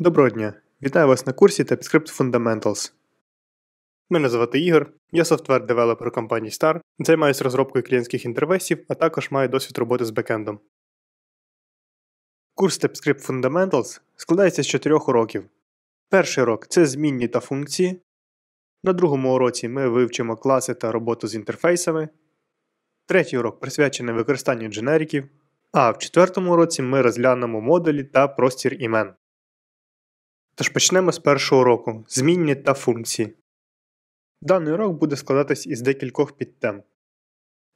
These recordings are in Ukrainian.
Доброго дня! Вітаю вас на курсі TypeScript Fundamentals. Мене звати Ігор, я софтвер-девелопер компанії Star, займаюся розробкою клієнтських інтерфейсів, а також маю досвід роботи з бекендом. Курс TypeScript Fundamentals складається з чотирьох уроків. Перший урок це змінні та функції. На другому уроці ми вивчимо класи та роботу з інтерфейсами. Третій урок присвячений використанню дженериків. А в четвертому уроці ми розглянемо модулі та простір імен. Тож почнемо з першого року змінні та функції. Даний урок буде складатись із декількох підтем.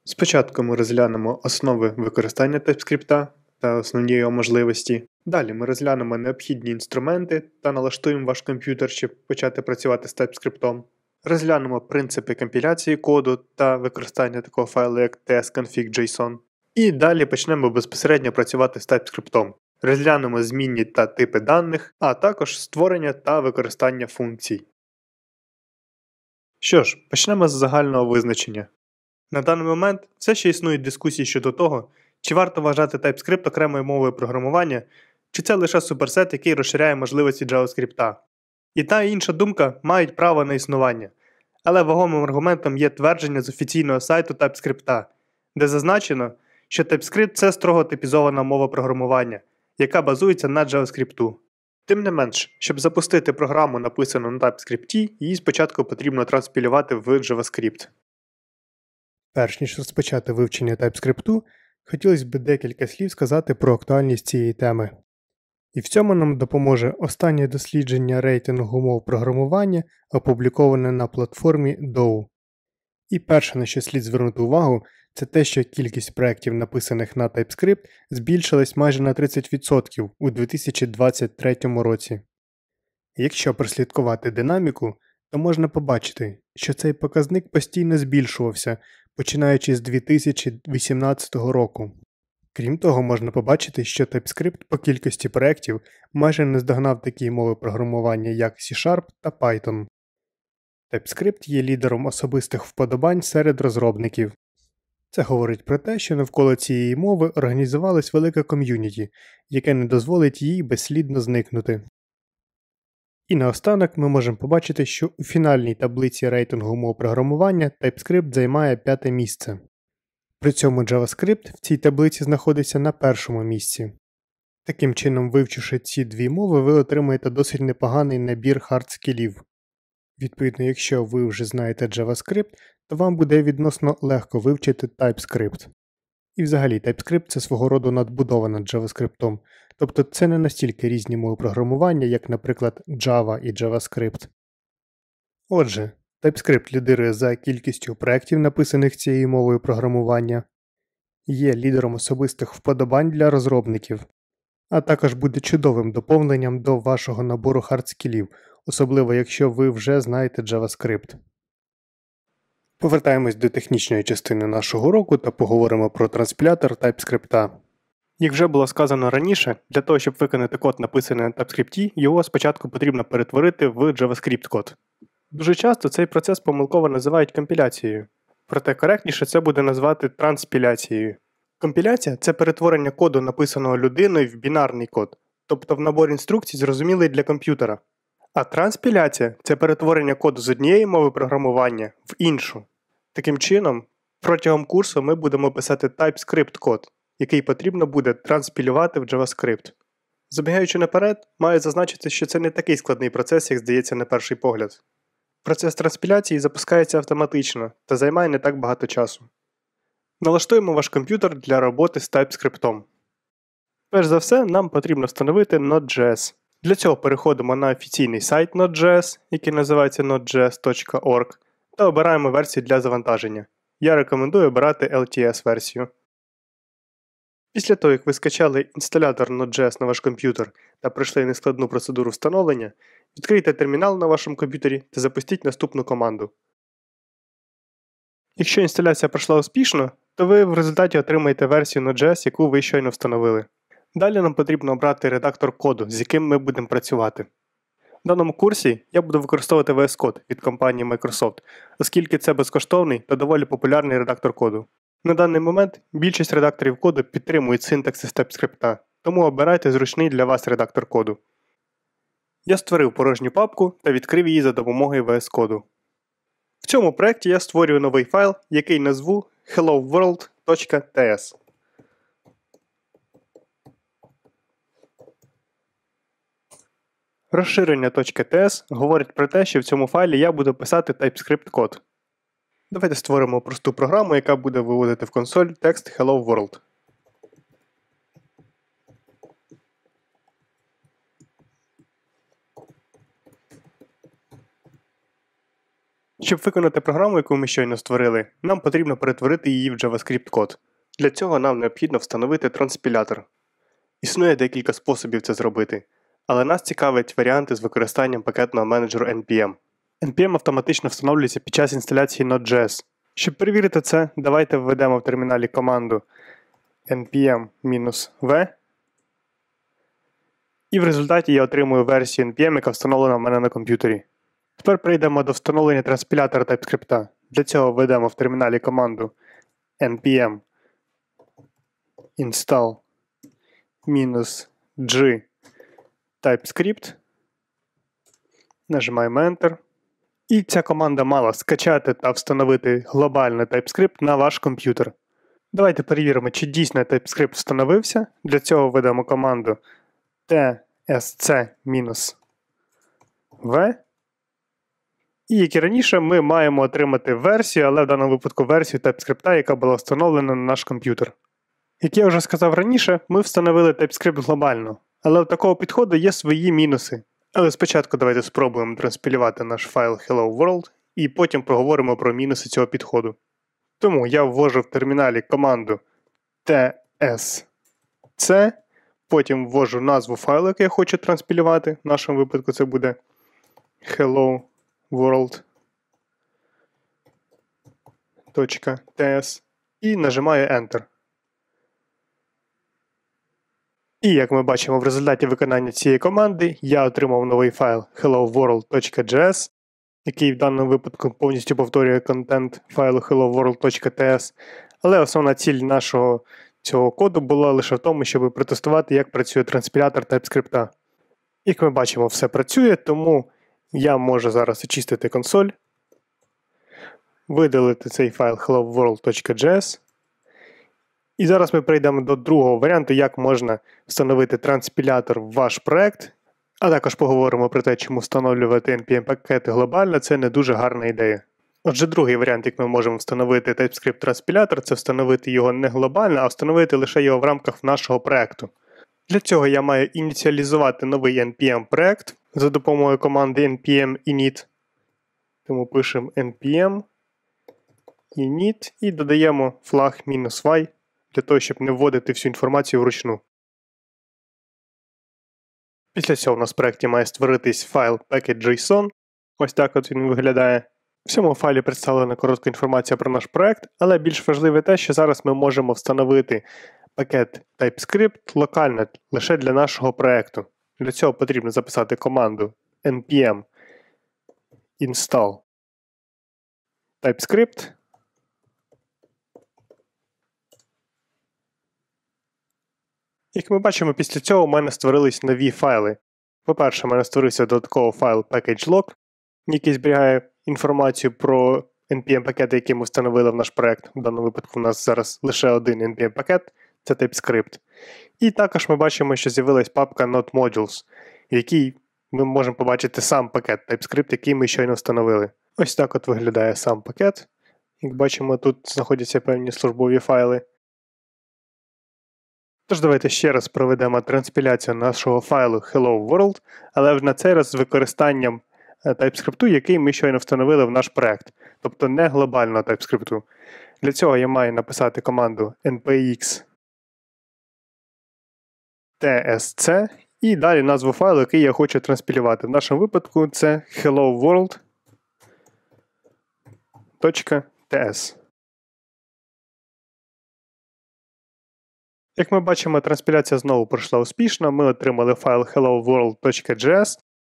Спочатку ми розглянемо основи використання TypeScript та основні його можливості. Далі ми розглянемо необхідні інструменти та налаштуємо ваш комп'ютер, щоб почати працювати з TypeScript. Розглянемо принципи компіляції коду та використання такого файлу як tsconfig.json. І далі почнемо безпосередньо працювати з TypeScript розглянемо змінні та типи даних, а також створення та використання функцій. Що ж, почнемо з загального визначення. На даний момент все ще існують дискусії щодо того, чи варто вважати TypeScript окремою мовою програмування, чи це лише суперсет, який розширяє можливості JavaScript. І та і інша думка мають право на існування, але вагомим аргументом є твердження з офіційного сайту TypeScript, де зазначено, що TypeScript це строго типізована мова програмування, яка базується на JavaScript. Тим не менш, щоб запустити програму, написану на TypeScript, її спочатку потрібно транспілювати в JavaScript. Перш ніж розпочати вивчення TypeScript, хотілося б декілька слів сказати про актуальність цієї теми. І в цьому нам допоможе останнє дослідження рейтингу умов програмування, опубліковане на платформі DOW. І перше, на що слід звернути увагу, це те, що кількість проєктів, написаних на TypeScript, збільшилась майже на 30% у 2023 році. Якщо прослідкувати динаміку, то можна побачити, що цей показник постійно збільшувався, починаючи з 2018 року. Крім того, можна побачити, що TypeScript по кількості проєктів майже не здогнав такі мови програмування, як C Sharp та Python. TypeScript є лідером особистих вподобань серед розробників. Це говорить про те, що навколо цієї мови організувалась велика ком'юніті, яке не дозволить їй безслідно зникнути. І наостанок ми можемо побачити, що у фінальній таблиці рейтингу мов програмування TypeScript займає п'яте місце. При цьому JavaScript в цій таблиці знаходиться на першому місці. Таким чином, вивчивши ці дві мови, ви отримаєте досить непоганий набір хардскілів. Відповідно, якщо ви вже знаєте JavaScript, то вам буде відносно легко вивчити TypeScript. І взагалі TypeScript це свого роду надбудована JavaScript, тобто це не настільки різні мови програмування, як, наприклад, Java і JavaScript. Отже, TypeScript лідирує за кількістю проєктів, написаних цією мовою програмування, є лідером особистих вподобань для розробників, а також буде чудовим доповненням до вашого набору хардскілів – особливо якщо ви вже знаєте JavaScript. Повертаємось до технічної частини нашого уроку та поговоримо про транспілятор TypeScript. Як вже було сказано раніше, для того, щоб виконати код, написаний на TypeScript, його спочатку потрібно перетворити в JavaScript код. Дуже часто цей процес помилково називають компіляцією, проте коректніше це буде назвати транспіляцією. Компіляція це перетворення коду, написаного людиною в бінарний код, тобто в набор інструкцій, зрозумілий для комп'ютера. А транспіляція це перетворення коду з однієї мови програмування в іншу. Таким чином, протягом курсу ми будемо писати TypeScript код, який потрібно буде транспілювати в JavaScript. Забігаючи наперед, маю зазначити, що це не такий складний процес, як здається на перший погляд. Процес транспіляції запускається автоматично та займає не так багато часу. Налаштуємо ваш комп'ютер для роботи з TypeScript. Перш за все, нам потрібно встановити Node.js. Для цього переходимо на офіційний сайт Node.js, який називається nodejs.org, та обираємо версію для завантаження. Я рекомендую обирати LTS-версію. Після того, як ви скачали інсталятор Node.js на ваш комп'ютер та пройшли нескладну процедуру встановлення, відкрийте термінал на вашому комп'ютері та запустіть наступну команду. Якщо інсталяція пройшла успішно, то ви в результаті отримаєте версію Node.js, яку ви щойно встановили. Далі нам потрібно обрати редактор коду, з яким ми будемо працювати. В даному курсі я буду використовувати VS Code від компанії Microsoft, оскільки це безкоштовний та доволі популярний редактор коду. На даний момент більшість редакторів коду підтримують синтаксис TypeScript, тому обирайте зручний для вас редактор коду. Я створив порожню папку та відкрив її за допомогою VS коду. В цьому проєкті я створюю новий файл, який назву helloworld.ts. Розширення .ts говорить про те, що в цьому файлі я буду писати TypeScript код. Давайте створимо просту програму, яка буде виводити в консоль текст Hello World. Щоб виконати програму, яку ми щойно створили, нам потрібно перетворити її в JavaScript код. Для цього нам необхідно встановити транспілятор. Існує декілька способів це зробити але нас цікавлять варіанти з використанням пакетного менеджеру NPM. NPM автоматично встановлюється під час інсталяції Node.js. Щоб перевірити це, давайте введемо в терміналі команду npm-v, і в результаті я отримую версію NPM, яка встановлена в мене на комп'ютері. Тепер перейдемо до встановлення транспілятора TypeScript. Для цього введемо в терміналі команду npm install-g TypeScript, нажимаємо Enter. І ця команда мала скачати та встановити глобальний TypeScript на ваш комп'ютер. Давайте перевіримо, чи дійсно TypeScript встановився. Для цього введемо команду tsc-v. І як і раніше, ми маємо отримати версію, але в даному випадку версію TypeScript, яка була встановлена на наш комп'ютер. Як я вже сказав раніше, ми встановили TypeScript глобально. Але у такого підходу є свої мінуси. Але спочатку давайте спробуємо транспілювати наш файл Hello World і потім проговоримо про мінуси цього підходу. Тому я ввожу в терміналі команду tsc, потім ввожу назву файлу, який я хочу транспілювати. В нашому випадку це буде Hello World. .ts і нажимаю Enter. І як ми бачимо в результаті виконання цієї команди, я отримав новий файл helloworld.js, який в даному випадку повністю повторює контент файлу helloworld.ts. Але основна ціль нашого цього коду була лише в тому, щоб протестувати, як працює транспілятор TypeScript. Як ми бачимо, все працює, тому я можу зараз очистити консоль, видалити цей файл helloworld.js і зараз ми перейдемо до другого варіанту, як можна встановити транспілятор в ваш проект. А також поговоримо про те, чому встановлювати NPM-пакети глобально це не дуже гарна ідея. Отже, другий варіант, як ми можемо встановити TypeScript транспілятор, це встановити його не глобально, а встановити лише його в рамках нашого проекту. Для цього я маю ініціалізувати новий NPM проект за допомогою команди npm init. Тому пишемо npm init і додаємо флаг-y для того, щоб не вводити всю інформацію вручну. Після цього у нас в проєкті має створитись файл package.json. Ось так от він виглядає. В цьому файлі представлена коротка інформація про наш проект, але більш важливе те, що зараз ми можемо встановити пакет TypeScript локально лише для нашого проекту. Для цього потрібно записати команду npm install TypeScript Як ми бачимо, після цього в мене створились нові файли. По-перше, у мене створився додатковий файл package.log, який зберігає інформацію про NPM-пакети, які ми встановили в наш проект. В даному випадку у нас зараз лише один NPM-пакет, це TypeScript. І також ми бачимо, що з'явилась папка NotModules, в якій ми можемо побачити сам пакет TypeScript, який ми щойно встановили. Ось так от виглядає сам пакет. Як бачимо, тут знаходяться певні службові файли. Тож давайте ще раз проведемо транспіляцію нашого файлу Hello World, але на цей раз з використанням е, TypeScript, який ми щойно встановили в наш проект, тобто не глобального TypeScript. Для цього я маю написати команду npx tsc і далі назву файлу, який я хочу транспілювати. В нашому випадку це HelloWorld.ts. Як ми бачимо, транспіляція знову пройшла успішно, ми отримали файл helloworld.js,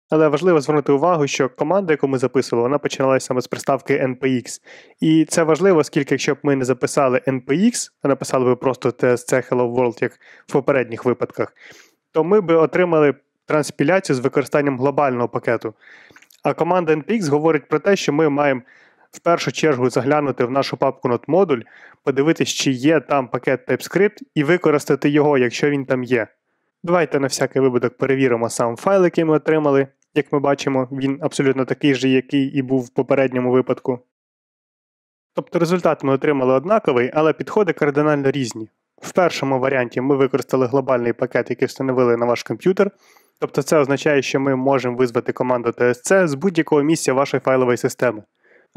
але важливо звернути увагу, що команда, яку ми записували, вона починалася саме з приставки NPX. І це важливо, оскільки якщо б ми не записали NPX, а написали би просто TSC Hello World, як в попередніх випадках, то ми б отримали транспіляцію з використанням глобального пакету. А команда NPX говорить про те, що ми маємо в першу чергу заглянути в нашу папку NodeModule, подивитись, чи є там пакет TypeScript і використати його, якщо він там є. Давайте на всякий випадок перевіримо сам файл, який ми отримали. Як ми бачимо, він абсолютно такий же, який і був в попередньому випадку. Тобто результат ми отримали однаковий, але підходи кардинально різні. В першому варіанті ми використали глобальний пакет, який встановили на ваш комп'ютер. Тобто це означає, що ми можемо визвати команду TSC з будь-якого місця вашої файлової системи.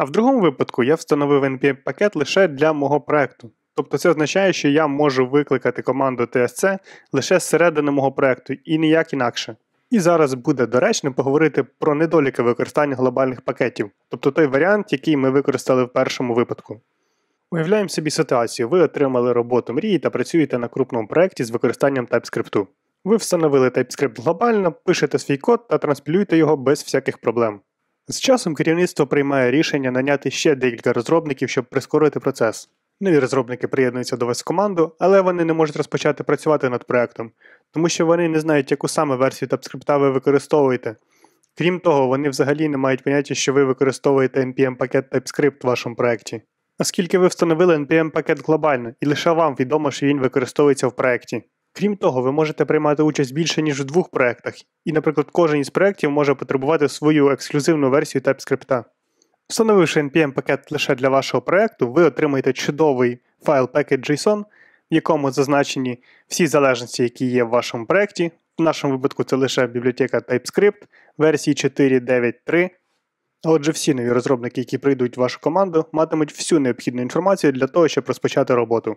А в другому випадку я встановив NPM-пакет лише для мого проекту. Тобто це означає, що я можу викликати команду TSC лише зсередини мого проекту і ніяк інакше. І зараз буде доречно поговорити про недоліки використання глобальних пакетів, тобто той варіант, який ми використали в першому випадку. Уявляємо собі ситуацію, ви отримали роботу мрії та працюєте на крупному проєкті з використанням TypeScript. Ви встановили TypeScript глобально, пишете свій код та транспілюєте його без всяких проблем. З часом керівництво приймає рішення наняти ще декілька розробників, щоб прискорити процес. Нові розробники приєднуються до вас в команду, але вони не можуть розпочати працювати над проектом, тому що вони не знають, яку саме версію TypeScript ви використовуєте. Крім того, вони взагалі не мають поняття, що ви використовуєте npm пакет TypeScript в вашому проєкті. Оскільки ви встановили npm пакет глобально, і лише вам відомо, що він використовується в проєкті. Крім того, ви можете приймати участь більше, ніж у двох проєктах, і, наприклад, кожен із проєктів може потребувати свою ексклюзивну версію TypeScript. Встановивши NPM-пакет лише для вашого проєкту, ви отримаєте чудовий файл package.json, в якому зазначені всі залежності, які є в вашому проєкті. В нашому випадку це лише бібліотека TypeScript версії 4.9.3. Отже, всі нові розробники, які прийдуть в вашу команду, матимуть всю необхідну інформацію для того, щоб розпочати роботу.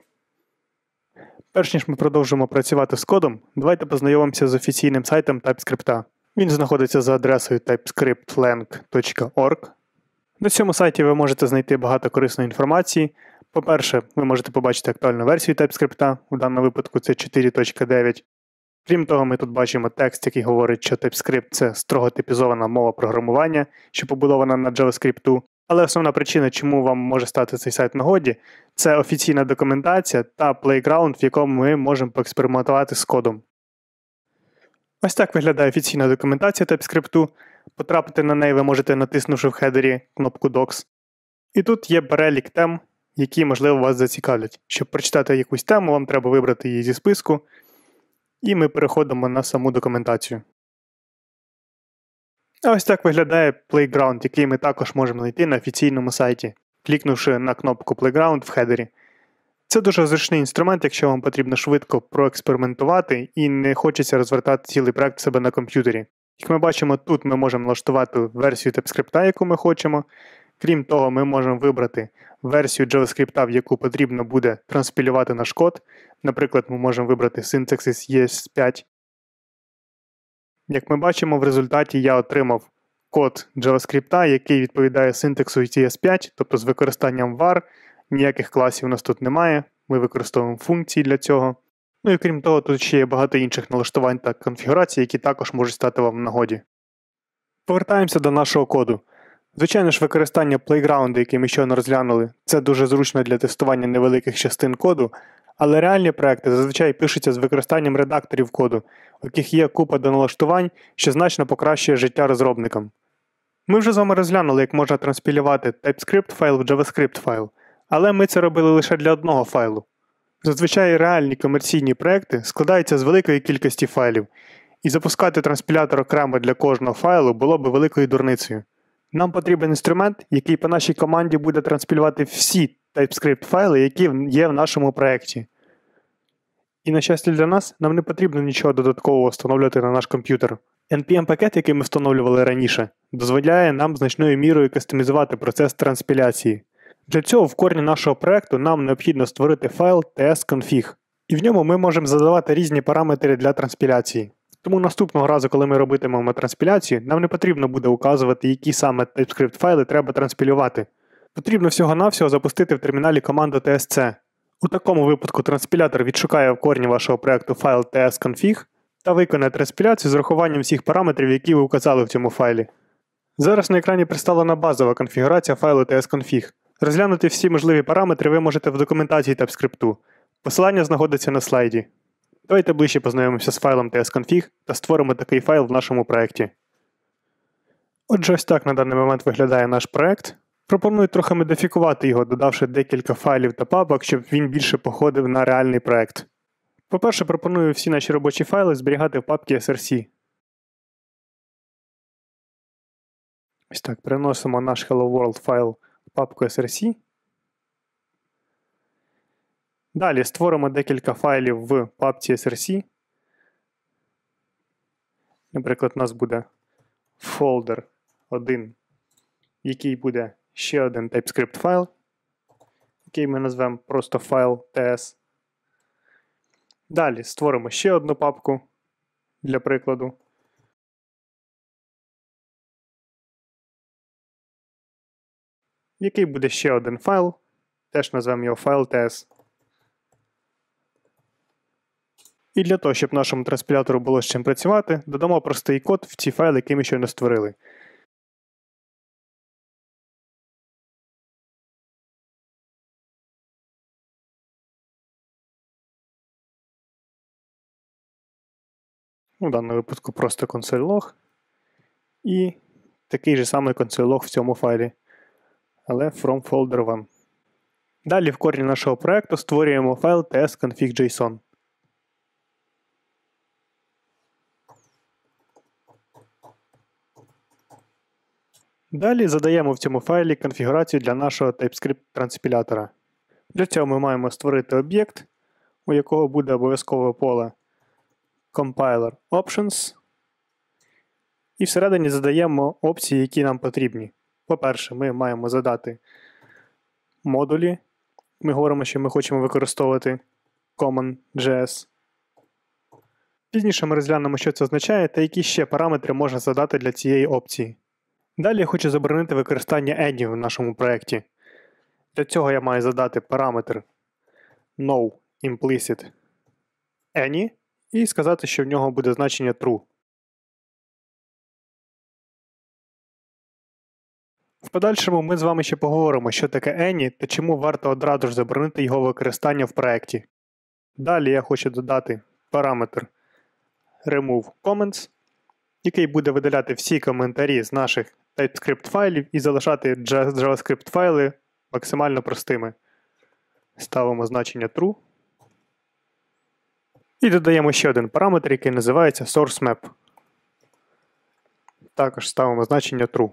Перш ніж ми продовжимо працювати з кодом, давайте познайомимося з офіційним сайтом TypeScript. Він знаходиться за адресою typescriptlang.org. На цьому сайті ви можете знайти багато корисної інформації. По-перше, ви можете побачити актуальну версію TypeScript, у даному випадку це 4.9. Крім того, ми тут бачимо текст, який говорить, що TypeScript це строго типізована мова програмування, що побудована на JavaScript. Але основна причина, чому вам може стати цей сайт нагоді, це офіційна документація та плейграунд, в якому ми можемо поекспериментувати з кодом. Ось так виглядає офіційна документація TypeScript. Потрапити на неї ви можете, натиснувши в хедері кнопку Docs. І тут є перелік тем, які, можливо, вас зацікавлять. Щоб прочитати якусь тему, вам треба вибрати її зі списку. І ми переходимо на саму документацію. А ось так виглядає Playground, який ми також можемо знайти на офіційному сайті клікнувши на кнопку Playground в хедері. Це дуже зручний інструмент, якщо вам потрібно швидко проекспериментувати і не хочеться розвертати цілий проект себе на комп'ютері. Як ми бачимо, тут ми можемо налаштувати версію TypeScript, яку ми хочемо. Крім того, ми можемо вибрати версію JavaScript, в яку потрібно буде транспілювати наш код. Наприклад, ми можемо вибрати синтаксис ES5. Як ми бачимо, в результаті я отримав код JavaScript, який відповідає синтексу ETS5, тобто з використанням var, ніяких класів у нас тут немає. Ми використовуємо функції для цього. Ну і крім того, тут ще є багато інших налаштувань та конфігурацій, які також можуть стати вам в нагоді. Повертаємося до нашого коду. Звичайно ж, використання плейграунду, який ми щойно розглянули, це дуже зручно для тестування невеликих частин коду, але реальні проекти зазвичай пишуться з використанням редакторів коду, у яких є купа доналаштувань, що значно покращує життя розробникам. Ми вже з вами розглянули, як можна транспілювати TypeScript файл в JavaScript файл, але ми це робили лише для одного файлу. Зазвичай реальні комерційні проекти складаються з великої кількості файлів, і запускати транспілятор окремо для кожного файлу було б великою дурницею. Нам потрібен інструмент, який по нашій команді буде транспілювати всі TypeScript файли, які є в нашому проєкті. І, на щастя, для нас нам не потрібно нічого додаткового встановлювати на наш комп'ютер. NPM-пакет, який ми встановлювали раніше, дозволяє нам значною мірою кастомізувати процес транспіляції. Для цього в корні нашого проекту нам необхідно створити файл tsconfig, і в ньому ми можемо задавати різні параметри для транспіляції. Тому наступного разу, коли ми робитимемо транспіляцію, нам не потрібно буде указувати, які саме TypeScript файли треба транспілювати. Потрібно всього-навсього запустити в терміналі команду TSC. У такому випадку транспілятор відшукає в корні вашого проекту файл tsconfig та виконати респіляцію з урахуванням всіх параметрів, які ви указали в цьому файлі. Зараз на екрані представлена базова конфігурація файлу tsconfig. Розглянути всі можливі параметри ви можете в документації та скрипту. Посилання знаходиться на слайді. Давайте ближче познайомимося з файлом tsconfig та створимо такий файл в нашому проєкті. Отже, ось так на даний момент виглядає наш проєкт. Пропоную трохи модифікувати його, додавши декілька файлів та папок, щоб він більше походив на реальний проєкт. По-перше, пропоную всі наші робочі файли зберігати в папці SRC. Ось так, переносимо наш Hello World файл в папку SRC. Далі створимо декілька файлів в папці SRC. Наприклад, у нас буде folder 1, який буде ще один TypeScript файл, який ми назвемо просто файл TS. Далі створимо ще одну папку для прикладу. який буде ще один файл. Теж називаємо його файл TS. І для того, щоб нашому транспілятору було з чим працювати, додамо простий код в ці файли, які ми щойно створили. ну, в даному випадку просто консоль.log. і такий же самий console.log в цьому файлі, але from folder 1. Далі в корні нашого проєкту створюємо файл tsconfig.json. Далі задаємо в цьому файлі конфігурацію для нашого TypeScript транспілятора. Для цього ми маємо створити об'єкт, у якого буде обов'язкове поле Compiler Options. І всередині задаємо опції, які нам потрібні. По-перше, ми маємо задати модулі. Ми говоримо, що ми хочемо використовувати Common.js. Пізніше ми розглянемо, що це означає, та які ще параметри можна задати для цієї опції. Далі я хочу заборонити використання Any в нашому проєкті. Для цього я маю задати параметр no implicit any і сказати, що в нього буде значення true. В подальшому ми з вами ще поговоримо, що таке Any та чому варто одразу ж заборонити його використання в проєкті. Далі я хочу додати параметр remove comments, який буде видаляти всі коментарі з наших TypeScript файлів і залишати JavaScript файли максимально простими. Ставимо значення true. І додаємо ще один параметр, який називається SourceMap. Також ставимо значення true.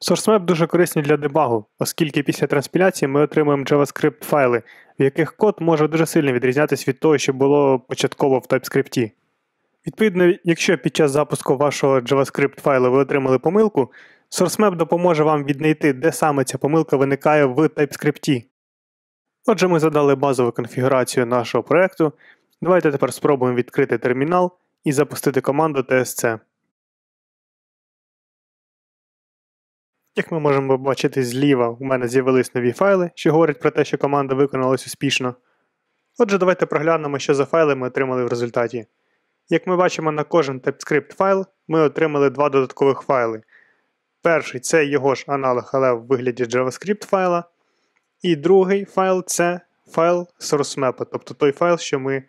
SourceMap дуже корисний для дебагу, оскільки після транспіляції ми отримуємо JavaScript файли, в яких код може дуже сильно відрізнятися від того, що було початково в TypeScript. Відповідно, якщо під час запуску вашого JavaScript файлу ви отримали помилку, SourceMap допоможе вам віднайти, де саме ця помилка виникає в TypeScript. Отже, ми задали базову конфігурацію нашого проєкту. Давайте тепер спробуємо відкрити термінал і запустити команду TSC. Як ми можемо побачити зліва, у мене з'явились нові файли, що говорять про те, що команда виконалась успішно. Отже, давайте проглянемо, що за файли ми отримали в результаті. Як ми бачимо на кожен TypeScript файл, ми отримали два додаткових файли. Перший це його ж аналог, але в вигляді JavaScript файла. І другий файл це файл sourcemap, тобто той файл, що ми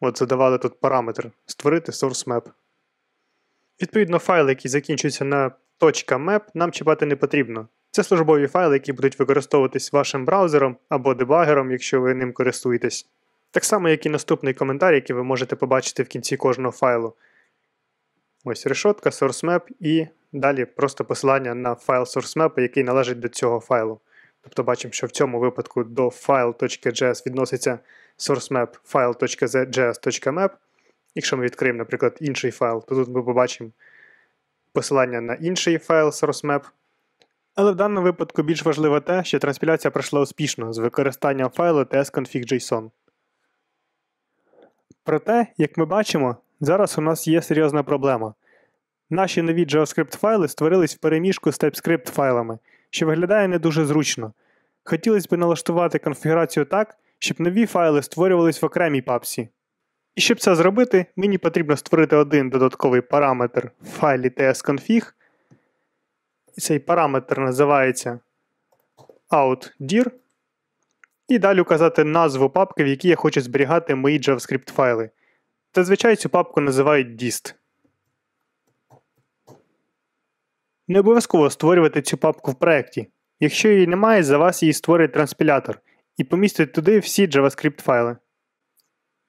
от задавали тут параметр створити sourcemap. Відповідно, файли, які закінчуються на .map, нам чіпати не потрібно. Це службові файли, які будуть використовуватись вашим браузером або дебагером, якщо ви ним користуєтесь. Так само, як і наступний коментар, який ви можете побачити в кінці кожного файлу. Ось решетка, sourcemap і далі просто посилання на файл sourcemap, який належить до цього файлу. Тобто бачимо, що в цьому випадку до file.js відноситься sourcemap file.js.map. Якщо ми відкриємо, наприклад, інший файл, то тут ми побачимо посилання на інший файл sourcemap. Але в даному випадку більш важливо те, що транспіляція пройшла успішно з використанням файлу tsconfig.json. Проте, як ми бачимо, зараз у нас є серйозна проблема. Наші нові JavaScript файли створились в переміжку з TypeScript файлами що виглядає не дуже зручно. Хотілося б налаштувати конфігурацію так, щоб нові файли створювались в окремій папці. І щоб це зробити, мені потрібно створити один додатковий параметр в файлі tsconfig. цей параметр називається outdir. І далі указати назву папки, в якій я хочу зберігати мої JavaScript файли. Зазвичай цю папку називають dist. Не обов'язково створювати цю папку в проєкті. Якщо її немає, за вас її створить транспілятор і помістить туди всі JavaScript файли.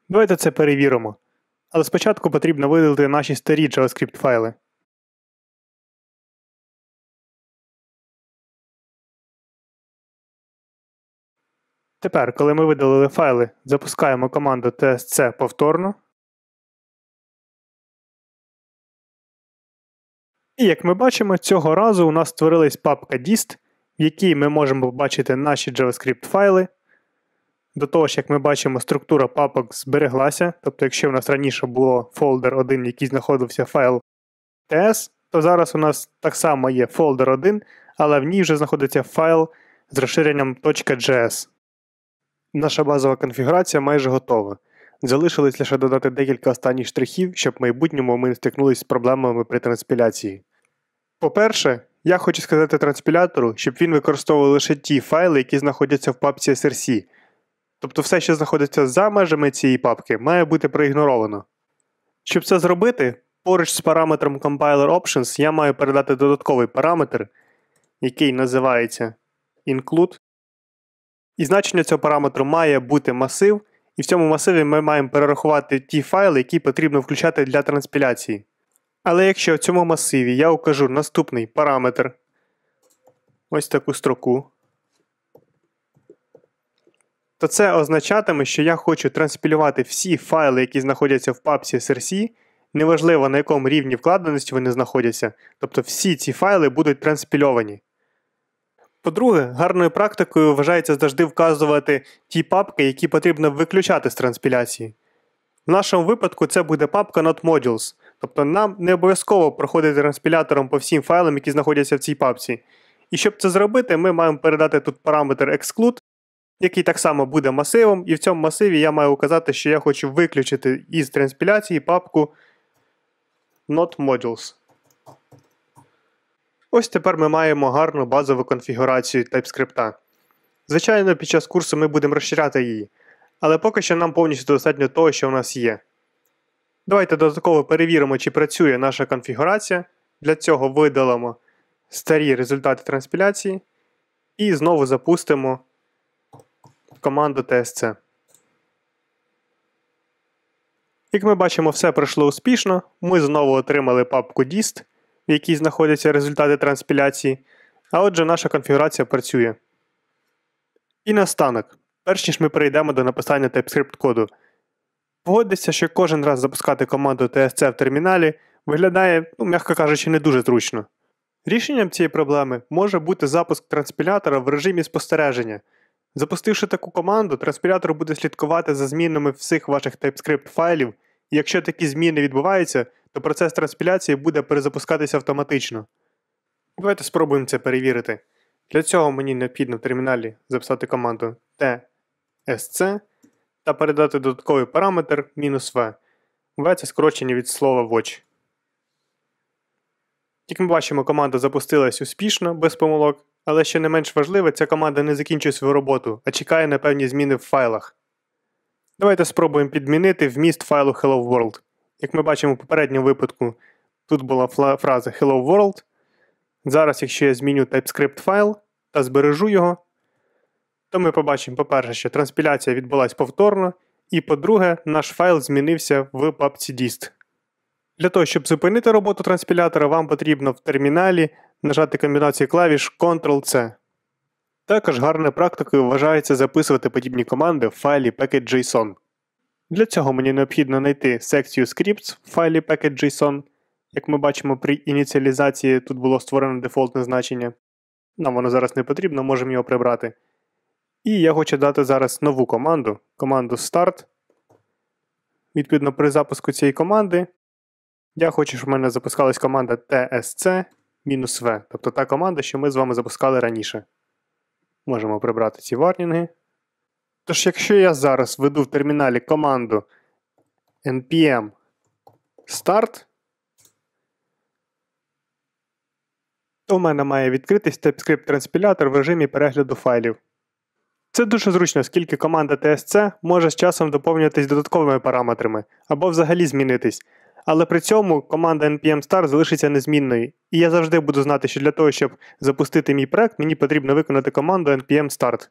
Давайте це перевіримо. Але спочатку потрібно видалити наші старі JavaScript файли. Тепер, коли ми видалили файли, запускаємо команду TSC повторно. І як ми бачимо, цього разу у нас створилась папка dist, в якій ми можемо побачити наші JavaScript файли. До того ж, як ми бачимо, структура папок збереглася. Тобто, якщо в нас раніше було фолдер 1, який знаходився файл TS, то зараз у нас так само є фолдер 1, але в ній вже знаходиться файл з розширенням .js. Наша базова конфігурація майже готова. Залишилось лише додати декілька останніх штрихів, щоб в майбутньому ми не стикнулися з проблемами при транспіляції. По-перше, я хочу сказати транспілятору, щоб він використовував лише ті файли, які знаходяться в папці SRC. Тобто все, що знаходиться за межами цієї папки, має бути проігноровано. Щоб це зробити, поруч з параметром Compiler Options я маю передати додатковий параметр, який називається include. І значення цього параметру має бути масив. І в цьому масиві ми маємо перерахувати ті файли, які потрібно включати для транспіляції. Але якщо в цьому масиві я укажу наступний параметр, ось таку строку, то це означатиме, що я хочу транспілювати всі файли, які знаходяться в папці SRC, неважливо на якому рівні вкладеності вони знаходяться, тобто всі ці файли будуть транспільовані. По-друге, гарною практикою вважається завжди вказувати ті папки, які потрібно виключати з транспіляції. В нашому випадку це буде папка Not Modules, тобто нам не обов'язково проходити транспілятором по всім файлам, які знаходяться в цій папці. І щоб це зробити, ми маємо передати тут параметр exclude, який так само буде масивом, і в цьому масиві я маю указати, що я хочу виключити із транспіляції папку Not Modules. Ось тепер ми маємо гарну базову конфігурацію TypeScript. Звичайно, під час курсу ми будемо розширяти її, але поки що нам повністю достатньо того, що в нас є. Давайте додатково перевіримо, чи працює наша конфігурація. Для цього видалимо старі результати транспіляції і знову запустимо команду TSC. Як ми бачимо, все пройшло успішно. Ми знову отримали папку Dist в якій знаходяться результати транспіляції, а отже наша конфігурація працює. І настанок, перш ніж ми перейдемо до написання TypeScript коду. Погодиться, що кожен раз запускати команду TSC в терміналі виглядає, ну, м'яко кажучи, не дуже зручно. Рішенням цієї проблеми може бути запуск транспілятора в режимі спостереження. Запустивши таку команду, транспілятор буде слідкувати за змінами всіх ваших TypeScript файлів, і якщо такі зміни відбуваються, то процес транспіляції буде перезапускатися автоматично. Давайте спробуємо це перевірити. Для цього мені необхідно в терміналі записати команду tsc та передати додатковий параметр "-v". v це скорочення від слова watch. Як ми бачимо, команда запустилась успішно, без помилок, але ще не менш важливо, ця команда не закінчує свою роботу, а чекає на певні зміни в файлах. Давайте спробуємо підмінити вміст файлу Hello World. Як ми бачимо в попередньому випадку, тут була фраза Hello World. Зараз, якщо я зміню TypeScript файл та збережу його, то ми побачимо, по-перше, що транспіляція відбулася повторно, і по-друге, наш файл змінився в папці dist. Для того, щоб зупинити роботу транспілятора, вам потрібно в терміналі нажати комбінацію клавіш Ctrl-C. Також гарною практикою вважається записувати подібні команди в файлі package.json. Для цього мені необхідно знайти секцію scripts в файлі package.json. Як ми бачимо, при ініціалізації тут було створено дефолтне значення. Нам воно зараз не потрібно, можемо його прибрати. І я хочу дати зараз нову команду команду start. Відповідно, при запуску цієї команди. Я хочу, щоб в мене запускалась команда tsc-v, тобто та команда, що ми з вами запускали раніше. Можемо прибрати ці варнінги. Тож, якщо я зараз введу в терміналі команду npm start, то в мене має відкритись typescript транспілятор в режимі перегляду файлів. Це дуже зручно, оскільки команда TSC може з часом доповнюватись додатковими параметрами або взагалі змінитись. Але при цьому команда npm start залишиться незмінною, і я завжди буду знати, що для того, щоб запустити мій проект, мені потрібно виконати команду npm start.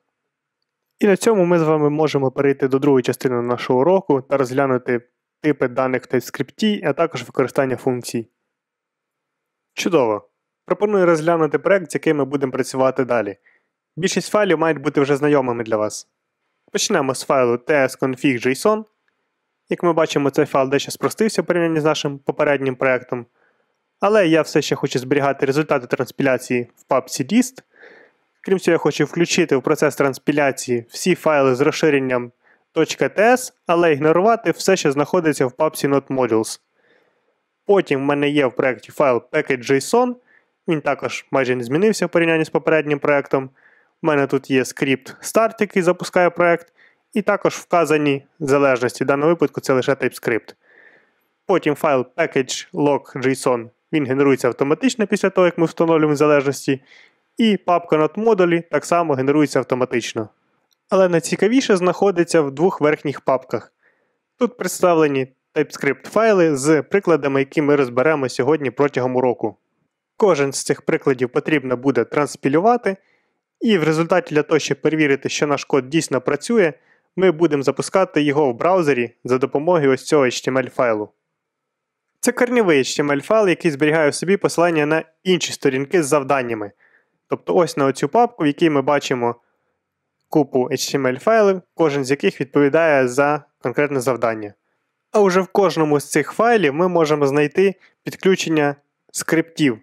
І на цьому ми з вами можемо перейти до другої частини нашого уроку та розглянути типи даних в TypeScript, а також використання функцій. Чудово! Пропоную розглянути проект, з яким ми будемо працювати далі. Більшість файлів мають бути вже знайомими для вас. Почнемо з файлу tsconfig.json. Як ми бачимо, цей файл дещо спростився в порівнянні з нашим попереднім проектом. Але я все ще хочу зберігати результати транспіляції в папці dist, Крім цього, я хочу включити в процес транспіляції всі файли з розширенням .ts, але ігнорувати все, що знаходиться в папці NodeModules. Потім в мене є в проєкті файл package.json. Він також майже не змінився в порівнянні з попереднім проєктом. У мене тут є скрипт Start, який запускає проєкт, і також вказані залежності. В даному випадку це лише TypeScript. Потім файл package.log.json. Він генерується автоматично після того, як ми встановлюємо залежності і папка модулі так само генерується автоматично. Але найцікавіше знаходиться в двох верхніх папках. Тут представлені TypeScript файли з прикладами, які ми розберемо сьогодні протягом уроку. Кожен з цих прикладів потрібно буде транспілювати, і в результаті для того, щоб перевірити, що наш код дійсно працює, ми будемо запускати його в браузері за допомогою ось цього HTML файлу. Це корнєвий HTML файл, який зберігає в собі посилання на інші сторінки з завданнями. Тобто ось на оцю папку, в якій ми бачимо купу HTML-файлів, кожен з яких відповідає за конкретне завдання. А уже в кожному з цих файлів ми можемо знайти підключення скриптів,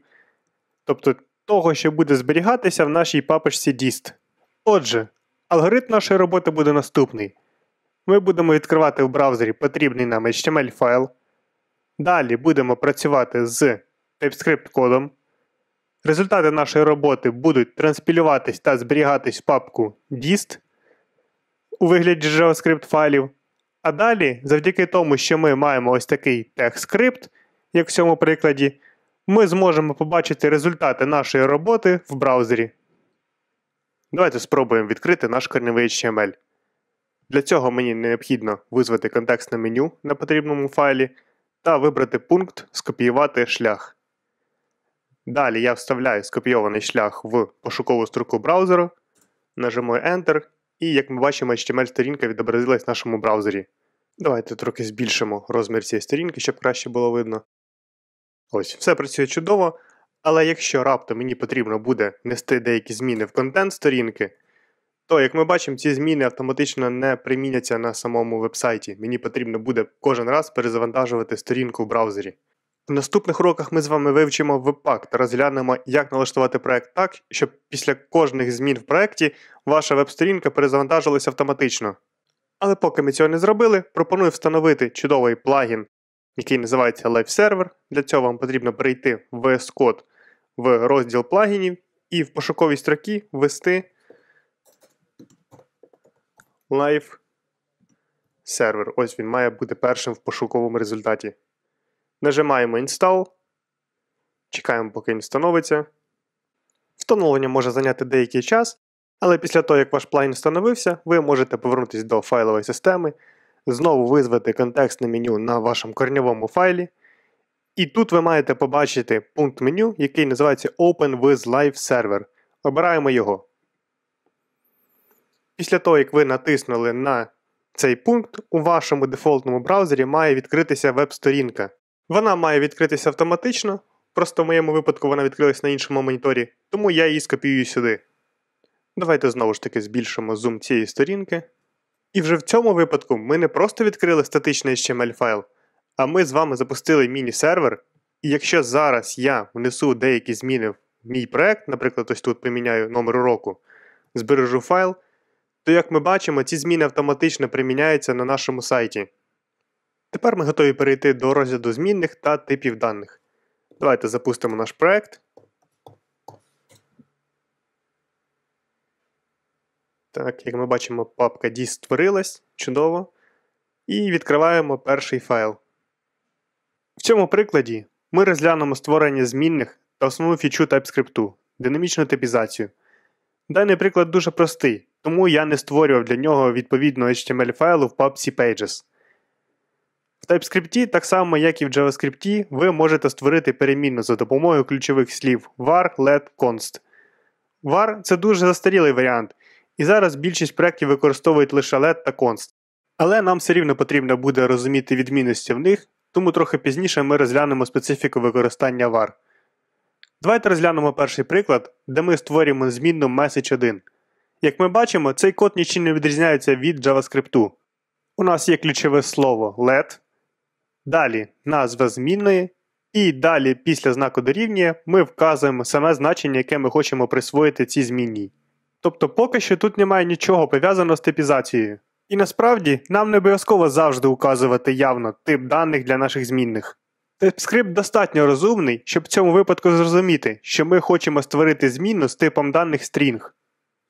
тобто того, що буде зберігатися в нашій папочці dist. Отже, алгоритм нашої роботи буде наступний. Ми будемо відкривати в браузері потрібний нам HTML файл. Далі будемо працювати з TypeScript кодом. Результати нашої роботи будуть транспілюватись та зберігатись в папку dist у вигляді JavaScript файлів. А далі, завдяки тому, що ми маємо ось такий тег як в цьому прикладі, ми зможемо побачити результати нашої роботи в браузері. Давайте спробуємо відкрити наш корневий HTML. Для цього мені необхідно визвати контекстне меню на потрібному файлі та вибрати пункт Скопіювати шлях. Далі я вставляю скопійований шлях в пошукову строку браузеру, нажимаю Enter, і, як ми бачимо, HTML-сторінка відобразилась в нашому браузері. Давайте трохи збільшимо розмір цієї сторінки, щоб краще було видно. Ось, все працює чудово. Але якщо раптом мені потрібно буде нести деякі зміни в контент сторінки, то, як ми бачимо, ці зміни автоматично не приміняться на самому вебсайті. Мені потрібно буде кожен раз перезавантажувати сторінку в браузері. В наступних уроках ми з вами вивчимо веб-пак та розглянемо, як налаштувати проект так, щоб після кожних змін в проекті ваша веб-сторінка перезавантажилася автоматично. Але поки ми цього не зробили, пропоную встановити чудовий плагін, який називається Live Server. Для цього вам потрібно перейти в VS Code в розділ плагінів і в пошуковій строкі ввести Live Server. Ось він має бути першим в пошуковому результаті. Нажимаємо Install. Чекаємо, поки він інстановиться. Встановлення може зайняти деякий час, але після того, як ваш плайн встановився, ви можете повернутися до файлової системи, знову визвати контекстне меню на вашому корньовому файлі. І тут ви маєте побачити пункт меню, який називається Open with Live Server. Обираємо його. Після того, як ви натиснули на цей пункт, у вашому дефолтному браузері має відкритися веб-сторінка. Вона має відкритися автоматично, просто в моєму випадку вона відкрилась на іншому моніторі, тому я її скопіюю сюди. Давайте знову ж таки збільшимо зум цієї сторінки. І вже в цьому випадку ми не просто відкрили статичний HTML файл, а ми з вами запустили міні-сервер. І якщо зараз я внесу деякі зміни в мій проект, наприклад, ось тут приміняю номер уроку, збережу файл, то як ми бачимо, ці зміни автоматично приміняються на нашому сайті. Тепер ми готові перейти до розгляду змінних та типів даних. Давайте запустимо наш проект. Так, як ми бачимо, папка DIS створилась. Чудово. І відкриваємо перший файл. В цьому прикладі ми розглянемо створення змінних та основну фічу TypeScript, динамічну типізацію. Даний приклад дуже простий, тому я не створював для нього відповідного HTML файлу в папці Pages. В TypeScript, так само, як і в JavaScript, ви можете створити перемінну за допомогою ключових слів var, let, const. Var це дуже застарілий варіант, і зараз більшість проєктів використовують лише let та const. Але нам все рівно потрібно буде розуміти відмінності в них, тому трохи пізніше ми розглянемо специфіку використання var. Давайте розглянемо перший приклад, де ми створюємо змінну message1. Як ми бачимо, цей код нічим не відрізняється від JavaScript. У нас є ключове слово let, Далі назва змінної. І далі після знаку дорівнює ми вказуємо саме значення, яке ми хочемо присвоїти цій змінній. Тобто поки що тут немає нічого пов'язаного з типізацією. І насправді нам не обов'язково завжди указувати явно тип даних для наших змінних. TypeScript достатньо розумний, щоб в цьому випадку зрозуміти, що ми хочемо створити змінну з типом даних string.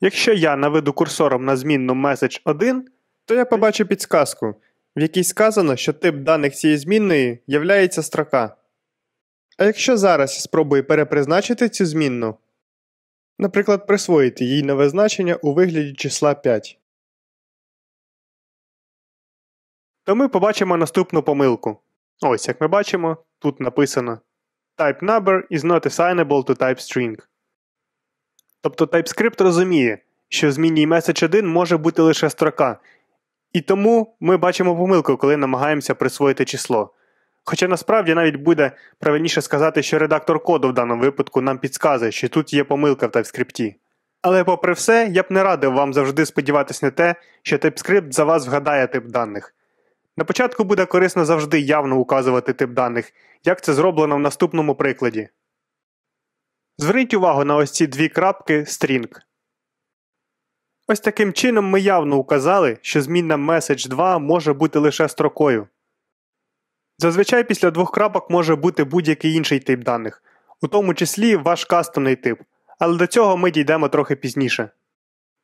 Якщо я наведу курсором на змінну message 1, то я побачу підсказку в якій сказано, що тип даних цієї змінної являється строка. А якщо зараз спробую перепризначити цю змінну, наприклад, присвоїти їй нове значення у вигляді числа 5, то ми побачимо наступну помилку. Ось як ми бачимо, тут написано Type number is not assignable to type string. Тобто TypeScript розуміє, що в змінній message 1 може бути лише строка, і тому ми бачимо помилку, коли намагаємося присвоїти число. Хоча насправді навіть буде правильніше сказати, що редактор коду в даному випадку нам підказує, що тут є помилка в TypeScript. Але попри все, я б не радив вам завжди сподіватися на те, що TypeScript за вас вгадає тип даних. На початку буде корисно завжди явно указувати тип даних, як це зроблено в наступному прикладі. Зверніть увагу на ось ці дві крапки String. Ось таким чином ми явно указали, що змінна message 2 може бути лише строкою. Зазвичай після двох крапок може бути будь-який інший тип даних, у тому числі ваш кастомний тип, але до цього ми дійдемо трохи пізніше.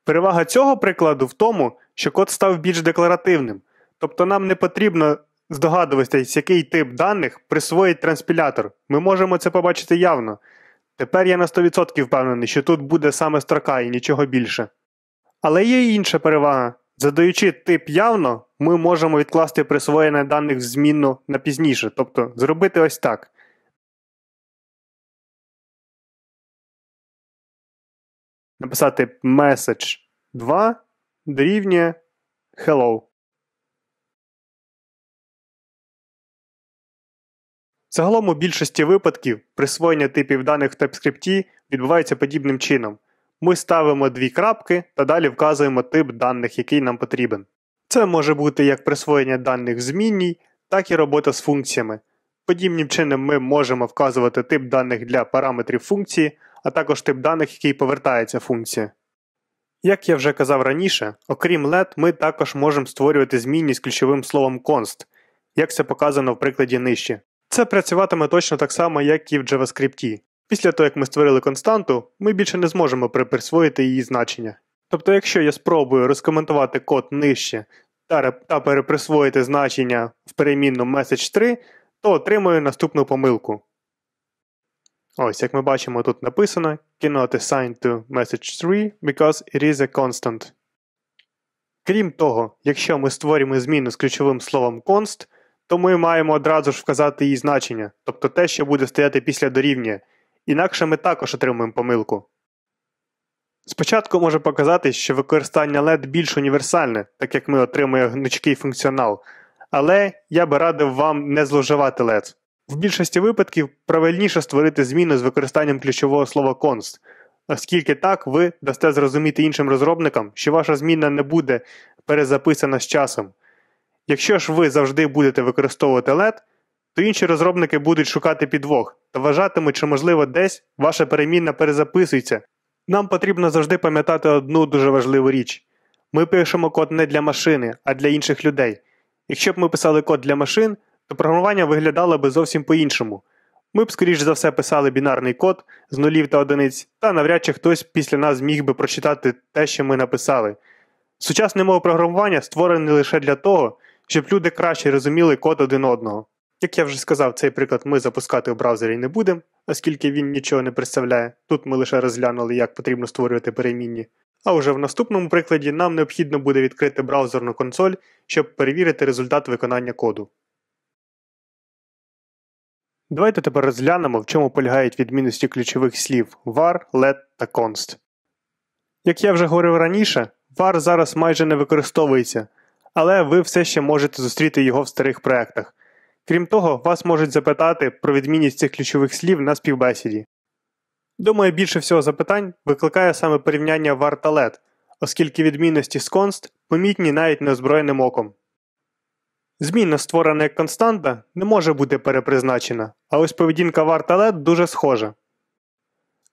Перевага цього прикладу в тому, що код став більш декларативним, тобто нам не потрібно здогадуватися, який тип даних присвоїть транспілятор. Ми можемо це побачити явно. Тепер я на 100% впевнений, що тут буде саме строка і нічого більше. Але є й інша перевага. Задаючи тип явно, ми можемо відкласти присвоєння даних в змінну на пізніше, тобто зробити ось так. Написати message 2 дорівнює hello. Загалом у більшості випадків присвоєння типів даних в TypeScript відбувається подібним чином. Ми ставимо дві крапки та далі вказуємо тип даних, який нам потрібен. Це може бути як присвоєння даних змінній, так і робота з функціями. Подібним чином ми можемо вказувати тип даних для параметрів функції, а також тип даних, який повертається функція. Як я вже казав раніше, окрім LED, ми також можемо створювати змінні з ключовим словом const, як це показано в прикладі нижче. Це працюватиме точно так само, як і в JavaScript. Після того, як ми створили константу, ми більше не зможемо приприсвоїти її значення. Тобто, якщо я спробую розкоментувати код нижче та переприсвоїти значення в перемінну message 3, то отримую наступну помилку. Ось, як ми бачимо, тут написано: cannot assign to message 3 because it is a constant. Крім того, якщо ми створюємо зміну з ключовим словом const, то ми маємо одразу ж вказати її значення, тобто те, що буде стояти після дорівнює. Інакше ми також отримуємо помилку. Спочатку може показатись, що використання LED більш універсальне, так як ми отримуємо гнучкий функціонал, але я би радив вам не зловживати LED. В більшості випадків правильніше створити зміну з використанням ключового слова const, оскільки так ви дасте зрозуміти іншим розробникам, що ваша зміна не буде перезаписана з часом. Якщо ж ви завжди будете використовувати LED, то інші розробники будуть шукати підвох та вважатимуть, що, можливо, десь ваша перемінна перезаписується. Нам потрібно завжди пам'ятати одну дуже важливу річ: ми пишемо код не для машини, а для інших людей. Якщо б ми писали код для машин, то програмування виглядало би зовсім по-іншому. Ми б, скоріш за все, писали бінарний код з нулів та одиниць, та навряд чи хтось після нас міг би прочитати те, що ми написали. Сучасне мови програмування створене лише для того, щоб люди краще розуміли код один одного. Як я вже сказав, цей приклад ми запускати у браузері не будемо, оскільки він нічого не представляє. Тут ми лише розглянули, як потрібно створювати перемінні. А уже в наступному прикладі нам необхідно буде відкрити браузерну консоль, щоб перевірити результат виконання коду. Давайте тепер розглянемо, в чому полягають відмінності ключових слів var, let та const. Як я вже говорив раніше, var зараз майже не використовується, але ви все ще можете зустріти його в старих проектах. Крім того, вас можуть запитати про відмінність цих ключових слів на співбесіді. Думаю, більше всього запитань викликає саме порівняння вар та лед, оскільки відмінності з const помітні навіть неозброєним оком. Зміна, створена як константа, не може бути перепризначена, а ось поведінка вар та лед дуже схожа.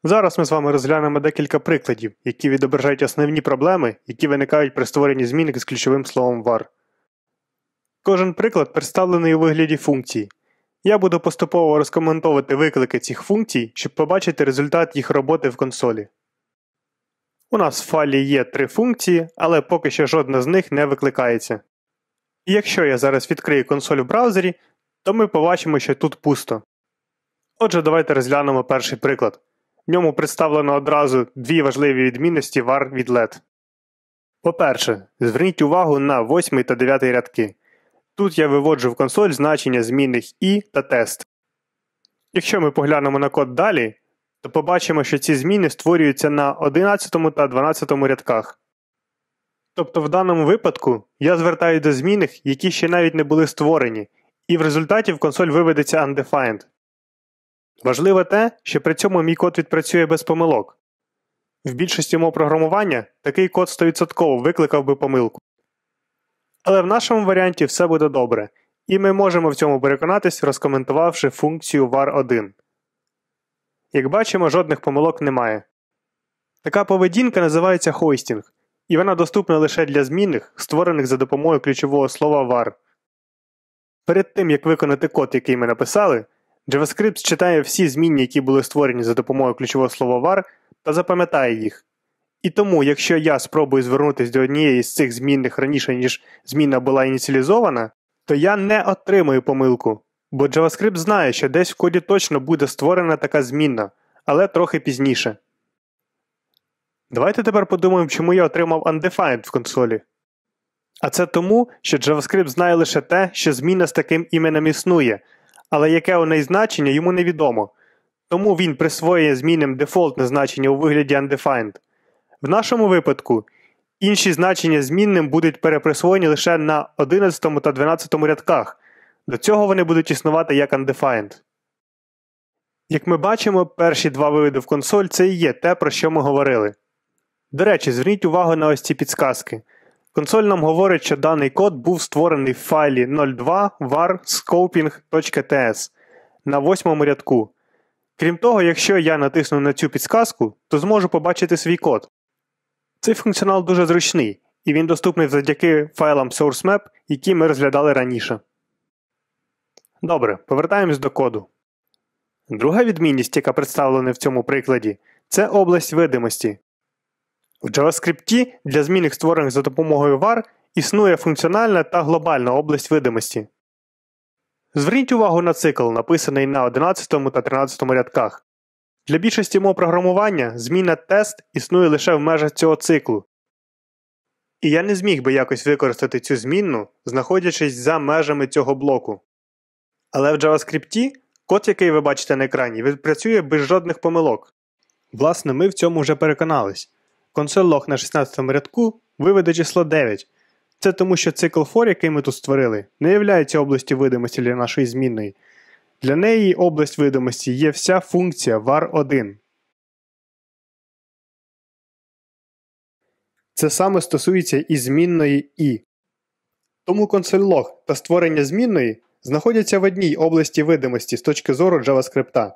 Зараз ми з вами розглянемо декілька прикладів, які відображають основні проблеми, які виникають при створенні змінник з ключовим словом var. Кожен приклад представлений у вигляді функцій. Я буду поступово розкоментувати виклики цих функцій, щоб побачити результат їх роботи в консолі. У нас в файлі є три функції, але поки що жодна з них не викликається. І якщо я зараз відкрию консоль у браузері, то ми побачимо, що тут пусто. Отже, давайте розглянемо перший приклад. В ньому представлено одразу дві важливі відмінності var від LED. По-перше, зверніть увагу на 8 та 9 рядки. Тут я виводжу в консоль значення змінних і та тест. Якщо ми поглянемо на код далі, то побачимо, що ці зміни створюються на 11 та 12 рядках. Тобто в даному випадку я звертаю до змінних, які ще навіть не були створені, і в результаті в консоль виведеться undefined. Важливо те, що при цьому мій код відпрацює без помилок. В більшості мов програмування такий код 100% викликав би помилку. Але в нашому варіанті все буде добре, і ми можемо в цьому переконатись, розкоментувавши функцію var1. Як бачимо, жодних помилок немає. Така поведінка називається хойстінг, і вона доступна лише для змінних, створених за допомогою ключового слова var. Перед тим як виконати код, який ми написали, JavaScript читає всі змінні, які були створені за допомогою ключового слова var, та запам'ятає їх. І тому, якщо я спробую звернутися до однієї з цих змінних раніше, ніж зміна була ініціалізована, то я не отримую помилку, бо JavaScript знає, що десь в коді точно буде створена така змінна, але трохи пізніше. Давайте тепер подумаємо, чому я отримав undefined в консолі. А це тому, що JavaScript знає лише те, що зміна з таким іменем існує, але яке у неї значення йому невідомо. Тому він присвоює змінам дефолтне значення у вигляді undefined. В нашому випадку інші значення змінним будуть переприсвоєні лише на 11 та 12 рядках, до цього вони будуть існувати як undefined. Як ми бачимо, перші два виводи в консоль це і є те, про що ми говорили. До речі, зверніть увагу на ось ці підсказки. Консоль нам говорить, що даний код був створений в файлі 02 var scoping.ts на восьмому рядку. Крім того, якщо я натисну на цю підсказку, то зможу побачити свій код. Цей функціонал дуже зручний, і він доступний завдяки файлам SourceMap, які ми розглядали раніше. Добре, повертаємось до коду. Друга відмінність, яка представлена в цьому прикладі, це область видимості. В JavaScript для змінних створених за допомогою var існує функціональна та глобальна область видимості. Зверніть увагу на цикл, написаний на 11 та 13 рядках. Для більшості мов програмування зміна тест існує лише в межах цього циклу. І я не зміг би якось використати цю змінну, знаходячись за межами цього блоку. Але в JavaScript код, який ви бачите на екрані, працює без жодних помилок. Власне, ми в цьому вже переконались. Консоль-лог на 16 рядку виведе число 9. Це тому, що цикл for, який ми тут створили, не являється областю видимості для нашої змінної, для неї область видимості є вся функція var1. Це саме стосується і змінної I. Тому консоль та створення змінної знаходяться в одній області видимості з точки зору JavaScript.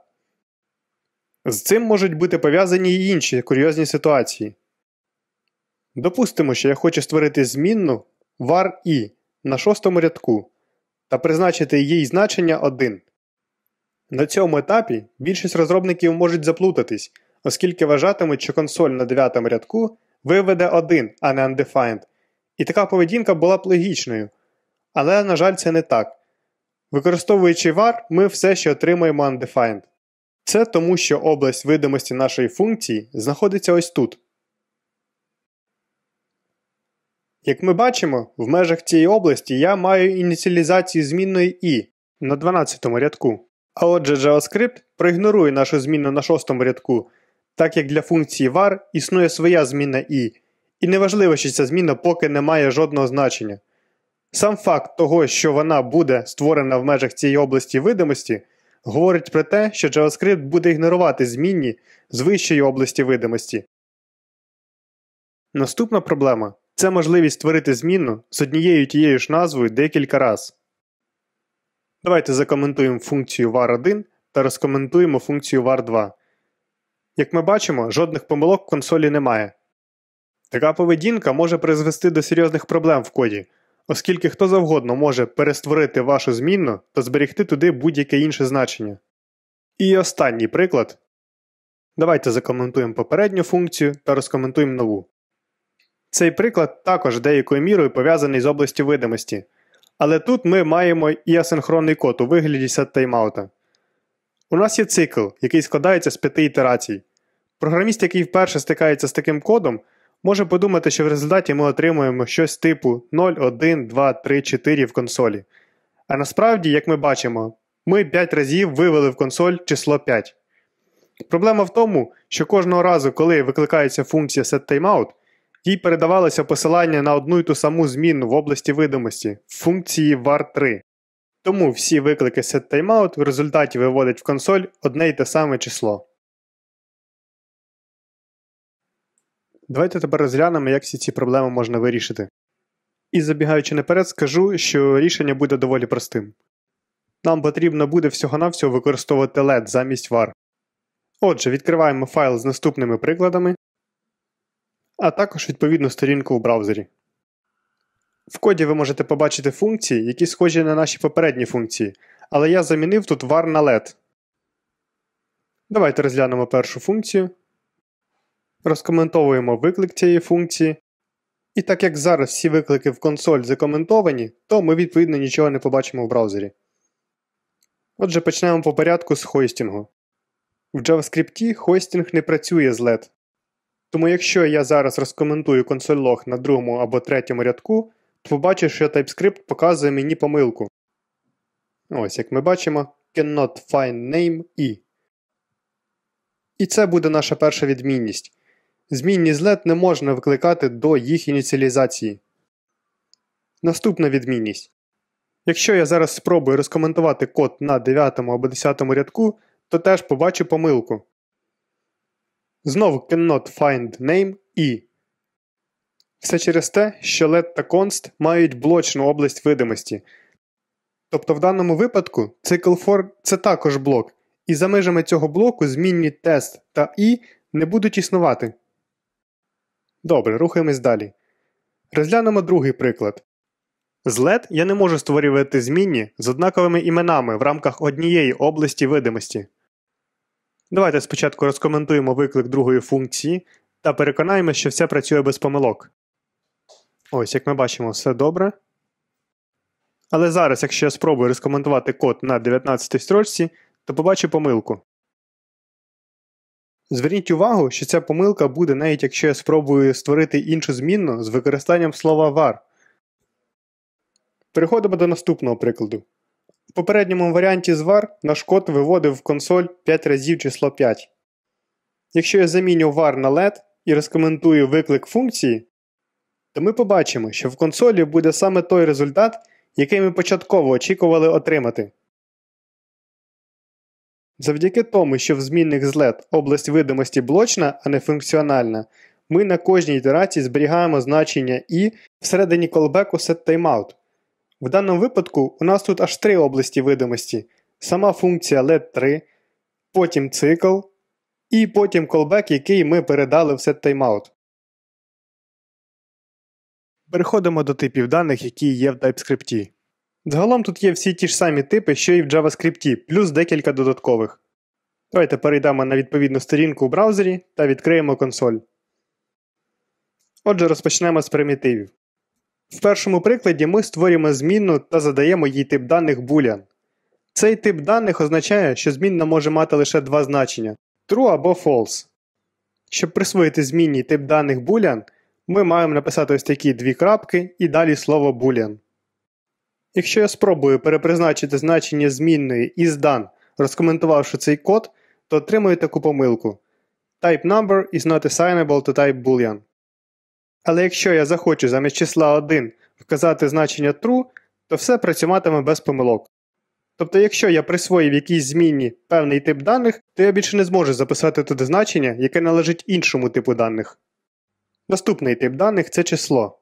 З цим можуть бути пов'язані й інші курйозні ситуації. Допустимо, що я хочу створити змінну var i на шостому рядку та призначити їй значення 1. На цьому етапі більшість розробників можуть заплутатись, оскільки вважатимуть, що консоль на дев'ятому рядку виведе один, а не Undefined. І така поведінка була б логічною. Але, на жаль, це не так. Використовуючи var, ми все ще отримаємо Undefined. Це тому, що область видимості нашої функції знаходиться ось тут. Як ми бачимо, в межах цієї області я маю ініціалізацію змінної і на 12 рядку. А отже, JavaScript проігнорує нашу зміну на шостому рядку, так як для функції var існує своя зміна i, і неважливо, що ця зміна поки не має жодного значення. Сам факт того, що вона буде створена в межах цієї області видимості, говорить про те, що JavaScript буде ігнорувати змінні з вищої області видимості. Наступна проблема це можливість створити зміну з однією тією ж назвою декілька разів. Давайте закоментуємо функцію var1 та розкоментуємо функцію var2. Як ми бачимо, жодних помилок в консолі немає. Така поведінка може призвести до серйозних проблем в коді, оскільки хто завгодно може перестворити вашу змінну та зберегти туди будь-яке інше значення. І останній приклад. Давайте закоментуємо попередню функцію та розкоментуємо нову. Цей приклад також деякою мірою пов'язаний з області видимості. Але тут ми маємо і асинхронний код у вигляді set тайм-аута. У нас є цикл, який складається з п'яти ітерацій. Програміст, який вперше стикається з таким кодом, може подумати, що в результаті ми отримуємо щось типу 0, 1, 2, 3, 4 в консолі. А насправді, як ми бачимо, ми 5 разів вивели в консоль число 5. Проблема в тому, що кожного разу, коли викликається функція setTimeout, їй передавалося посилання на одну й ту саму зміну в області видимості функції var3. Тому всі виклики set timeout в результаті виводять в консоль одне й те саме число. Давайте тепер розглянемо, як всі ці проблеми можна вирішити. І забігаючи наперед, скажу, що рішення буде доволі простим. Нам потрібно буде всього-навсього використовувати LED замість var. Отже, відкриваємо файл з наступними прикладами а також відповідну сторінку в браузері. В коді ви можете побачити функції, які схожі на наші попередні функції, але я замінив тут var на LED. Давайте розглянемо першу функцію. Розкоментовуємо виклик цієї функції. І так як зараз всі виклики в консоль закоментовані, то ми відповідно нічого не побачимо в браузері. Отже, почнемо по порядку з хостингу. В JavaScript хостинг не працює з LED, тому якщо я зараз розкоментую консоль лог на другому або третьому рядку, то побачу, що TypeScript показує мені помилку. Ось, як ми бачимо, cannot find name і. І це буде наша перша відмінність. Змінні злет не можна викликати до їх ініціалізації. Наступна відмінність. Якщо я зараз спробую розкоментувати код на 9 або 10 рядку, то теж побачу помилку. Знову cannot find name і. Все через те, що LED та const мають блочну область видимості. Тобто, в даному випадку цикл for це також блок, і за межами цього блоку змінні тест та і не будуть існувати. Добре, рухаємось далі. Розглянемо другий приклад. З LED я не можу створювати змінні з однаковими іменами в рамках однієї області видимості. Давайте спочатку розкоментуємо виклик другої функції та переконаємося, що все працює без помилок. Ось, як ми бачимо, все добре. Але зараз, якщо я спробую розкоментувати код на 19 строчці, то побачу помилку. Зверніть увагу, що ця помилка буде навіть якщо я спробую створити іншу змінну з використанням слова var. Переходимо до наступного прикладу. В попередньому варіанті з var наш код виводив в консоль 5 разів число 5. Якщо я заміню var на LED і розкоментую виклик функції, то ми побачимо, що в консолі буде саме той результат, який ми початково очікували отримати. Завдяки тому, що в змінних з LED область видимості блочна, а не функціональна, ми на кожній ітерації зберігаємо значення і всередині колбеку set timeout. В даному випадку у нас тут аж три області видимості: сама функція LED3, потім цикл, і потім callback, який ми передали в set timeout. Переходимо до типів даних, які є в TypeScript. Загалом тут є всі ті ж самі типи, що і в JavaScript, плюс декілька додаткових. Давайте перейдемо на відповідну сторінку в браузері та відкриємо консоль. Отже, розпочнемо з примітивів. В першому прикладі ми створюємо змінну та задаємо їй тип даних boolean. Цей тип даних означає, що змінна може мати лише два значення true або false. Щоб присвоїти змінній тип даних boolean, ми маємо написати ось такі дві крапки і далі слово boolean. Якщо я спробую перепризначити значення змінної із isDone, розкоментувавши цей код, то отримую таку помилку: Type number is not assignable to type boolean. Але якщо я захочу замість числа 1 вказати значення true, то все працюватиме без помилок. Тобто, якщо я присвоїв якійсь зміні певний тип даних, то я більше не зможу записати туди значення, яке належить іншому типу даних. Наступний тип даних це число.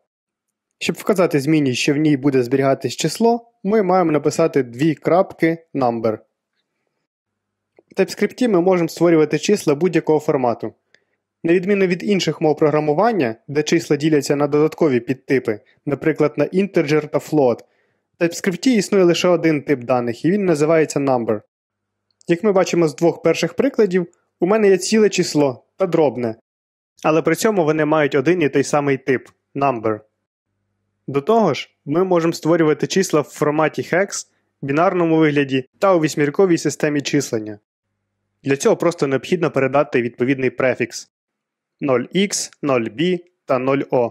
Щоб вказати зміні, що в ній буде зберігатись число, ми маємо написати дві крапки number. В TypeScript ми можемо створювати числа будь-якого формату. На відміну від інших мов програмування, де числа діляться на додаткові підтипи, наприклад, на інтеджер та float, в TypeScript існує лише один тип даних, і він називається number. Як ми бачимо з двох перших прикладів, у мене є ціле число та дробне, але при цьому вони мають один і той самий тип number. До того ж, ми можемо створювати числа в форматі hex, бінарному вигляді та у вісьмірковій системі числення. Для цього просто необхідно передати відповідний префікс. 0x, 0b та 0o.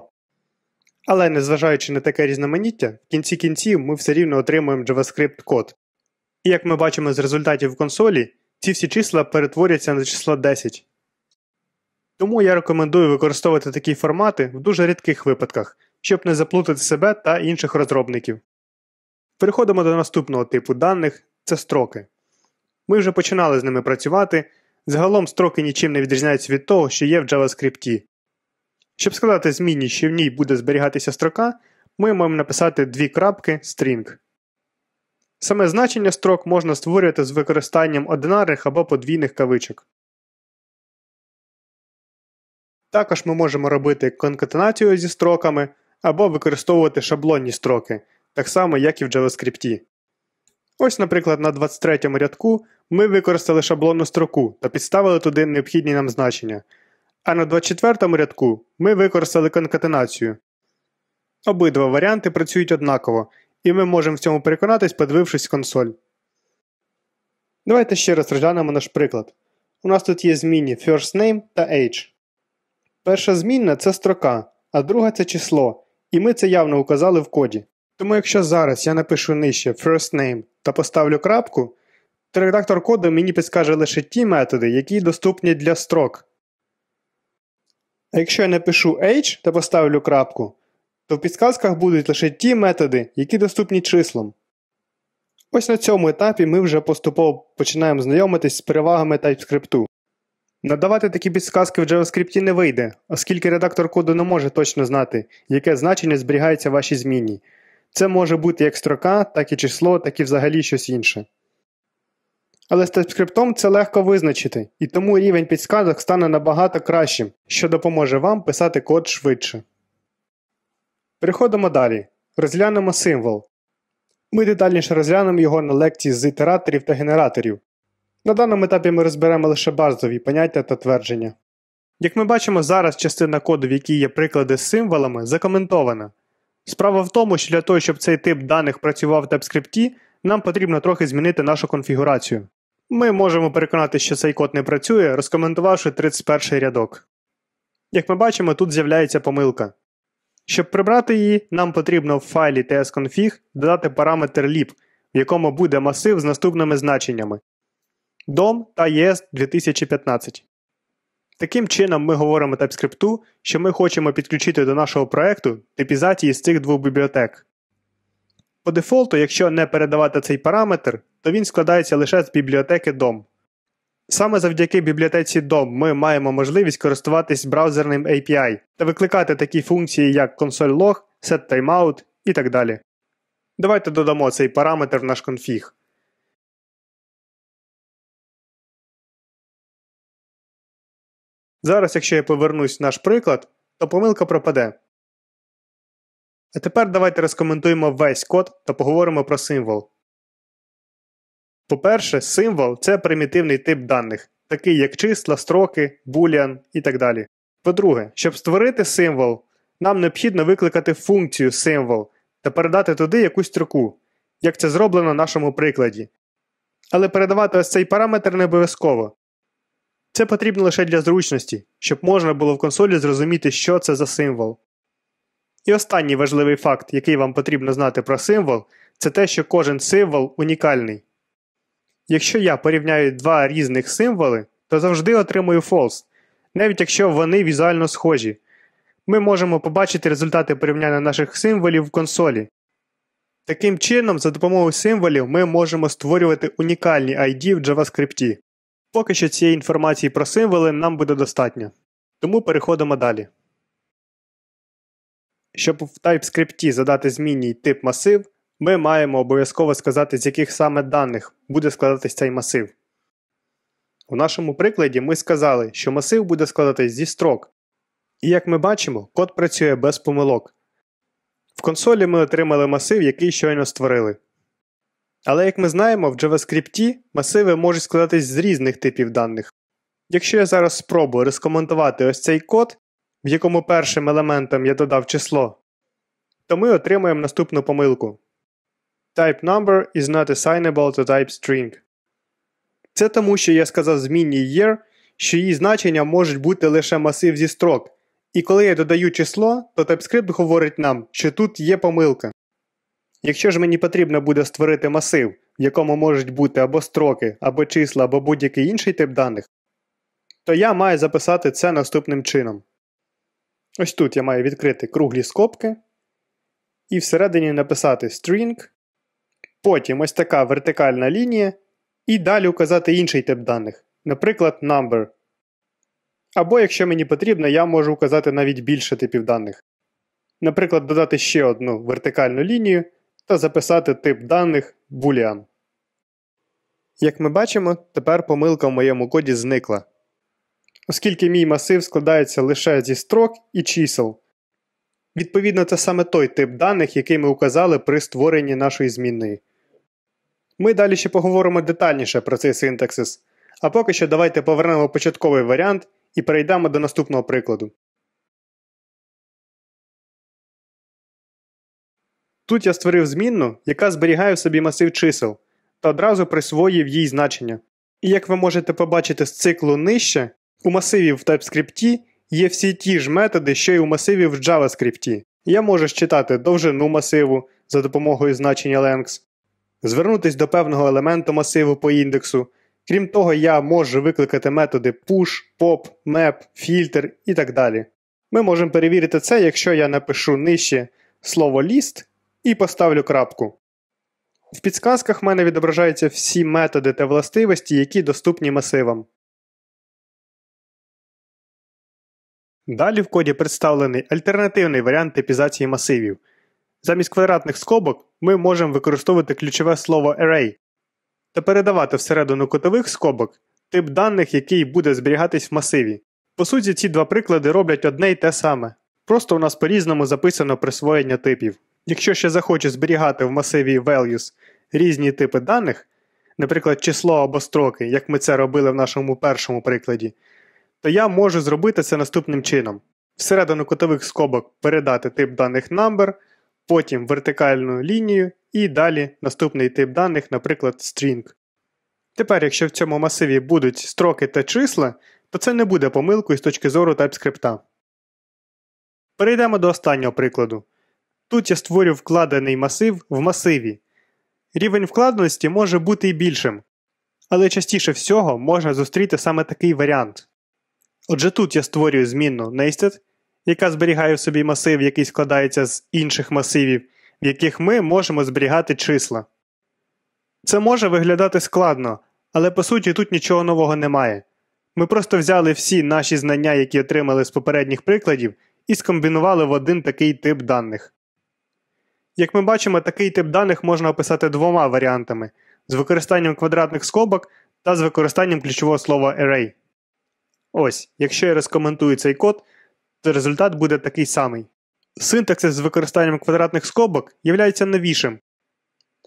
Але незважаючи на таке різноманіття, в кінці кінців ми все рівно отримуємо JavaScript код. І як ми бачимо з результатів в консолі, ці всі числа перетворяться на число 10. Тому я рекомендую використовувати такі формати в дуже рідких випадках, щоб не заплутати себе та інших розробників. Переходимо до наступного типу даних це строки. Ми вже починали з ними працювати, Загалом строки нічим не відрізняються від того, що є в JavaScript. Щоб сказати зміні, що в ній буде зберігатися строка, ми маємо написати дві крапки string. Саме значення строк можна створювати з використанням одинарних або подвійних кавичок. Також ми можемо робити конкатенацію зі строками або використовувати шаблонні строки, так само як і в JavaScript. Ось, наприклад, на 23 рядку ми використали шаблонну строку та підставили туди необхідні нам значення. А на 24 рядку ми використали конкатенацію. Обидва варіанти працюють однаково, і ми можемо в цьому переконатись, подивившись консоль. Давайте ще раз розглянемо наш приклад. У нас тут є змінні first name та age. Перша змінна це строка, а друга це число, і ми це явно указали в коді. Тому якщо зараз я напишу нижче first name та поставлю крапку, то редактор коду мені підскаже лише ті методи, які доступні для строк. А якщо я напишу h та поставлю крапку, то в підсказках будуть лише ті методи, які доступні числом. Ось на цьому етапі ми вже поступово починаємо знайомитись з перевагами TypeScript. Надавати такі підсказки в JavaScript не вийде, оскільки редактор коду не може точно знати, яке значення зберігається в вашій зміні. Це може бути як строка, так і число, так і взагалі щось інше. Але з TypeScript це легко визначити, і тому рівень підсказок стане набагато кращим, що допоможе вам писати код швидше. Переходимо далі. Розглянемо символ. Ми детальніше розглянемо його на лекції з ітераторів та генераторів. На даному етапі ми розберемо лише базові поняття та твердження. Як ми бачимо, зараз частина коду, в якій є приклади з символами, закоментована. Справа в тому, що для того, щоб цей тип даних працював в TypeScript, нам потрібно трохи змінити нашу конфігурацію. Ми можемо переконати, що цей код не працює, розкоментувавши 31 рядок. Як ми бачимо, тут з'являється помилка. Щоб прибрати її, нам потрібно в файлі tsconfig додати параметр lib, в якому буде масив з наступними значеннями DOM та ES 2015. Таким чином, ми говоримо TypeScript, що ми хочемо підключити до нашого проекту типізації з цих двох бібліотек. По дефолту, якщо не передавати цей параметр, то він складається лише з бібліотеки DOM. Саме завдяки бібліотеці DOM ми маємо можливість користуватись браузерним API та викликати такі функції, як console.log, setTimeout і так далі. Давайте додамо цей параметр в наш конфіг. Зараз, якщо я повернусь в наш приклад, то помилка пропаде. А тепер давайте розкоментуємо весь код та поговоримо про символ. По-перше, символ це примітивний тип даних, такий як числа, строки, boolean і так далі. По-друге, щоб створити символ, нам необхідно викликати функцію символ та передати туди якусь строку, як це зроблено в нашому прикладі. Але передавати ось цей параметр не обов'язково. Це потрібно лише для зручності, щоб можна було в консолі зрозуміти, що це за символ. І останній важливий факт, який вам потрібно знати про символ, це те, що кожен символ унікальний. Якщо я порівняю два різних символи, то завжди отримую false, навіть якщо вони візуально схожі. Ми можемо побачити результати порівняння наших символів в консолі. Таким чином, за допомогою символів ми можемо створювати унікальні ID в JavaScript. Поки що цієї інформації про символи нам буде достатньо. Тому переходимо далі. Щоб в TypeScript задати змінній тип масив, ми маємо обов'язково сказати, з яких саме даних буде складатись цей масив. У нашому прикладі ми сказали, що масив буде складатись зі строк. І як ми бачимо, код працює без помилок. В консолі ми отримали масив, який щойно створили. Але як ми знаємо, в JavaScript масиви можуть складатись з різних типів даних. Якщо я зараз спробую розкоментувати ось цей код, в якому першим елементом я додав число, то ми отримаємо наступну помилку. Type number is not assignable to type string. Це тому, що я сказав змінній year, що її значення можуть бути лише масив зі строк. І коли я додаю число, то TypeScript говорить нам, що тут є помилка. Якщо ж мені потрібно буде створити масив, в якому можуть бути або строки, або числа, або будь-який інший тип даних, то я маю записати це наступним чином. Ось тут я маю відкрити круглі скобки і всередині написати string, потім ось така вертикальна лінія, і далі указати інший тип даних, наприклад, number. Або, якщо мені потрібно, я можу указати навіть більше типів даних. Наприклад, додати ще одну вертикальну лінію та записати тип даних boolean. Як ми бачимо, тепер помилка в моєму коді зникла. Оскільки мій масив складається лише зі строк і чисел. Відповідно, це саме той тип даних, який ми указали при створенні нашої змінної. Ми далі ще поговоримо детальніше про цей синтаксис, а поки що давайте повернемо початковий варіант і перейдемо до наступного прикладу. Тут я створив змінну, яка зберігає в собі масив чисел та одразу присвоїв їй значення. І як ви можете побачити з циклу нижче, у масиві в TypeScript є всі ті ж методи, що й у масиві в JavaScript. Я можу считати довжину масиву за допомогою значення lengths, звернутися до певного елементу масиву по індексу. Крім того, я можу викликати методи push, pop, map, filter і так далі. Ми можемо перевірити це, якщо я напишу нижче слово list і поставлю крапку. В підсказках в мене відображаються всі методи та властивості, які доступні масивам. Далі в коді представлений альтернативний варіант типізації масивів. Замість квадратних скобок ми можемо використовувати ключове слово array та передавати всередину котових скобок тип даних, який буде зберігатись в масиві. По суті, ці два приклади роблять одне й те саме. Просто у нас по різному записано присвоєння типів. Якщо ще захочу зберігати в масиві values різні типи даних, наприклад, число або строки, як ми це робили в нашому першому прикладі, то я можу зробити це наступним чином: всередину кутових скобок передати тип даних number, потім вертикальну лінію і далі наступний тип даних, наприклад, string. Тепер, якщо в цьому масиві будуть строки та числа, то це не буде помилкою з точки зору TypeScript. Перейдемо до останнього прикладу. Тут я створю вкладений масив в масиві. Рівень вкладеності може бути і більшим, але частіше всього можна зустріти саме такий варіант. Отже, тут я створюю змінну nested, яка зберігає в собі масив, який складається з інших масивів, в яких ми можемо зберігати числа. Це може виглядати складно, але по суті тут нічого нового немає. Ми просто взяли всі наші знання, які отримали з попередніх прикладів, і скомбінували в один такий тип даних. Як ми бачимо, такий тип даних можна описати двома варіантами: з використанням квадратних скобок та з використанням ключового слова array. Ось, якщо я розкоментую цей код, то результат буде такий самий. Синтаксис з використанням квадратних скобок є новішим,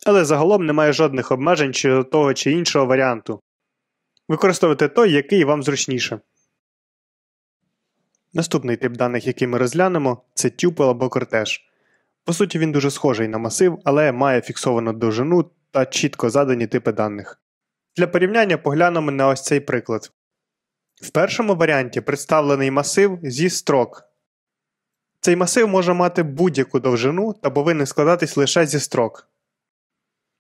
але загалом немає жодних обмежень щодо того чи іншого варіанту. Використовуйте той, який вам зручніше. Наступний тип даних, який ми розглянемо, це тюпл або кортеж. По суті, він дуже схожий на масив, але має фіксовану довжину та чітко задані типи даних. Для порівняння поглянемо на ось цей приклад. В першому варіанті представлений масив зі строк. Цей масив може мати будь-яку довжину та повинен складатись лише зі строк.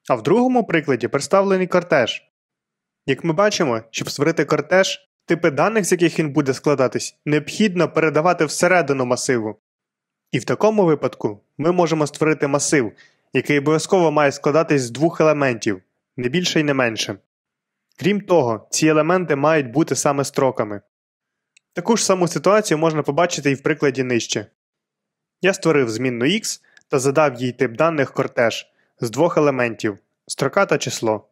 А в другому прикладі представлений кортеж. Як ми бачимо, щоб створити кортеж, типи даних, з яких він буде складатись, необхідно передавати всередину масиву, і в такому випадку ми можемо створити масив, який обов'язково має складатись з двох елементів, не більше і не менше. Крім того, ці елементи мають бути саме строками. Таку ж саму ситуацію можна побачити і в прикладі нижче. Я створив змінну x та задав їй тип даних кортеж з двох елементів строка та число.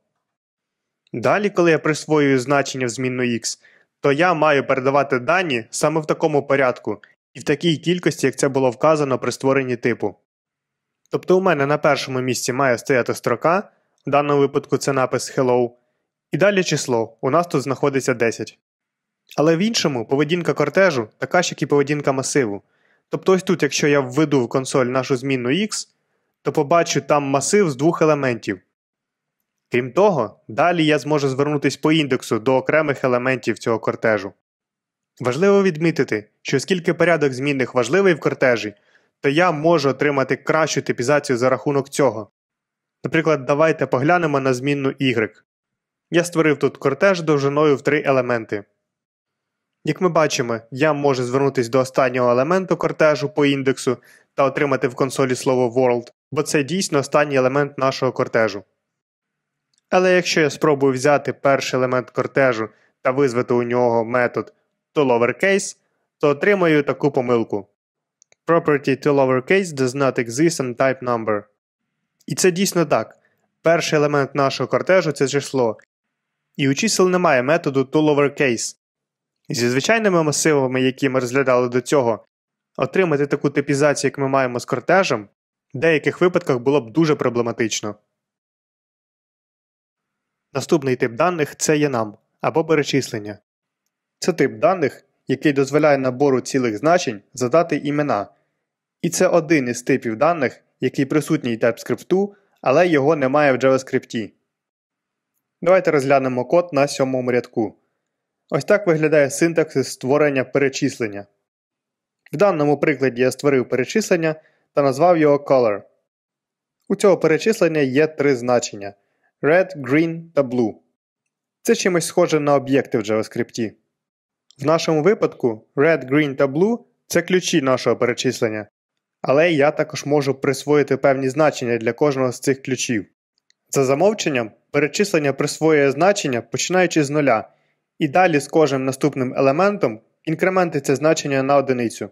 Далі, коли я присвоюю значення в змінну x, то я маю передавати дані саме в такому порядку, і в такій кількості, як це було вказано при створенні типу. Тобто у мене на першому місці має стояти строка, в даному випадку це напис Hello, і далі число, у нас тут знаходиться 10. Але в іншому поведінка кортежу така ж, як і поведінка масиву. Тобто ось тут, якщо я введу в консоль нашу змінну X, то побачу там масив з двох елементів. Крім того, далі я зможу звернутися по індексу до окремих елементів цього кортежу. Важливо відмітити, що оскільки порядок змінних важливий в кортежі, то я можу отримати кращу типізацію за рахунок цього. Наприклад, давайте поглянемо на змінну y. Я створив тут кортеж довжиною в три елементи. Як ми бачимо, я можу звернутися до останнього елементу кортежу по індексу та отримати в консолі слово World, бо це дійсно останній елемент нашого кортежу. Але якщо я спробую взяти перший елемент кортежу та визвати у нього метод to lowercase, то отримаю таку помилку. Property to lowercase does not exist in type number. І це дійсно так. Перший елемент нашого кортежу це число. І у чисел немає методу to lowercase. Зі звичайними масивами, які ми розглядали до цього, отримати таку типізацію, як ми маємо з кортежем, в деяких випадках було б дуже проблематично. Наступний тип даних це є нам або перечислення. Це тип даних, який дозволяє набору цілих значень задати імена. І це один із типів даних, який присутній TypeScript, але його немає в JavaScript. Давайте розглянемо код на сьомому рядку. Ось так виглядає синтаксис створення перечислення. В даному прикладі я створив перечислення та назвав його color. У цього перечислення є три значення: Red, Green та Blue. Це чимось схоже на об'єкти в JavaScript. В нашому випадку Red, Green та Blue це ключі нашого перечислення, але я також можу присвоїти певні значення для кожного з цих ключів. За замовченням, перечислення присвоює значення починаючи з нуля, і далі з кожним наступним елементом інкрементиться значення на одиницю.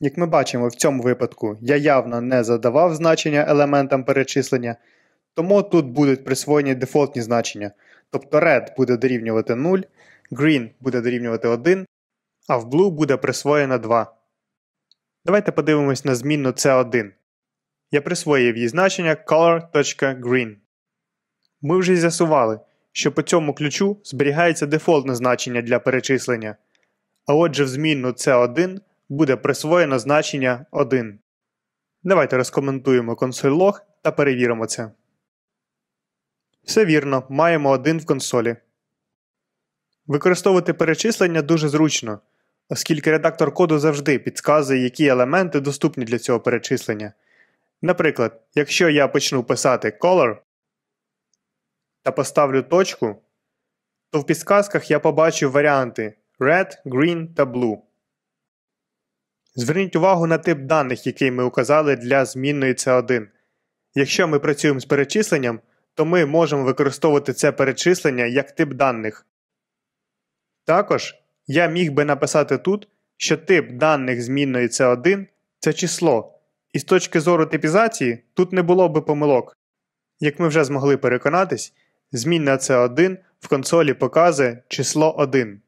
Як ми бачимо в цьому випадку, я явно не задавав значення елементам перечислення, тому тут будуть присвоєні дефолтні значення, тобто red буде дорівнювати 0. Green буде дорівнювати 1, а в blue буде присвоєно 2. Давайте подивимось на змінну C1. Я присвоїв її значення color.green. Ми вже з'ясували, що по цьому ключу зберігається дефолтне значення для перечислення. А отже, в змінну C1 буде присвоєно значення 1. Давайте розкоментуємо консоль лог та перевіримо це. Все вірно, маємо 1 в консолі. Використовувати перечислення дуже зручно, оскільки редактор коду завжди підказує, які елементи доступні для цього перечислення. Наприклад, якщо я почну писати color та поставлю точку, то в підсказках я побачу варіанти Red, Green та Blue. Зверніть увагу на тип даних, який ми указали для змінної C1. Якщо ми працюємо з перечисленням, то ми можемо використовувати це перечислення як тип даних, також я міг би написати тут, що тип даних змінної C1 це число, і з точки зору типізації тут не було би помилок. Як ми вже змогли переконатись, змінна C1 в консолі показує число 1.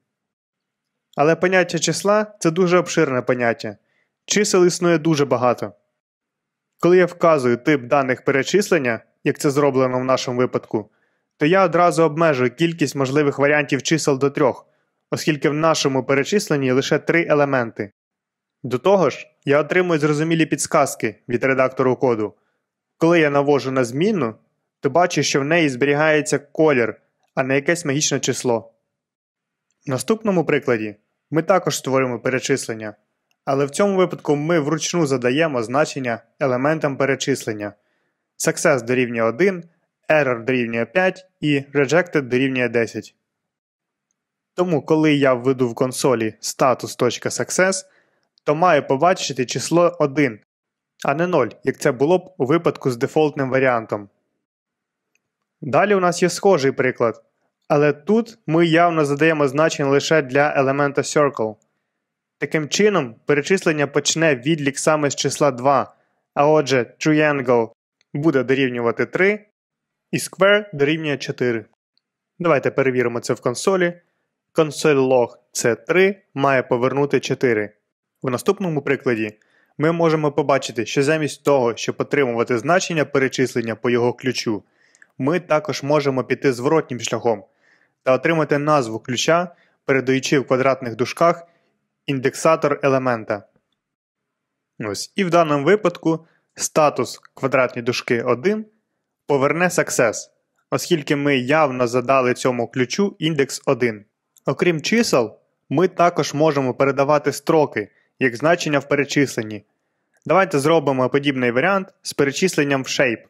Але поняття числа це дуже обширне поняття. Чисел існує дуже багато. Коли я вказую тип даних перечислення, як це зроблено в нашому випадку, то я одразу обмежую кількість можливих варіантів чисел до трьох, оскільки в нашому перечисленні лише три елементи. До того ж, я отримую зрозумілі підсказки від редактору коду. Коли я навожу на зміну, то бачу, що в неї зберігається колір, а не якесь магічне число. В наступному прикладі ми також створимо перечислення, але в цьому випадку ми вручну задаємо значення елементам перечислення. Success дорівнює 1, Error дорівнює 5 і Rejected дорівнює 10. Тому, коли я введу в консолі status.success, то маю побачити число 1, а не 0, як це було б у випадку з дефолтним варіантом. Далі у нас є схожий приклад. Але тут ми явно задаємо значення лише для елемента Circle. Таким чином, перечислення почне відлік саме з числа 2, а отже, triangle буде дорівнювати 3, і square дорівнює 4. Давайте перевіримо це в консолі консоль log c 3 має повернути 4. В наступному прикладі ми можемо побачити, що замість того, щоб отримувати значення перечислення по його ключу, ми також можемо піти зворотнім шляхом та отримати назву ключа, передаючи в квадратних дужках індексатор елемента. Ось, І в даному випадку статус квадратні дужки 1 поверне success, оскільки ми явно задали цьому ключу індекс 1. Окрім чисел, ми також можемо передавати строки як значення в перечисленні. Давайте зробимо подібний варіант з перечисленням в shape.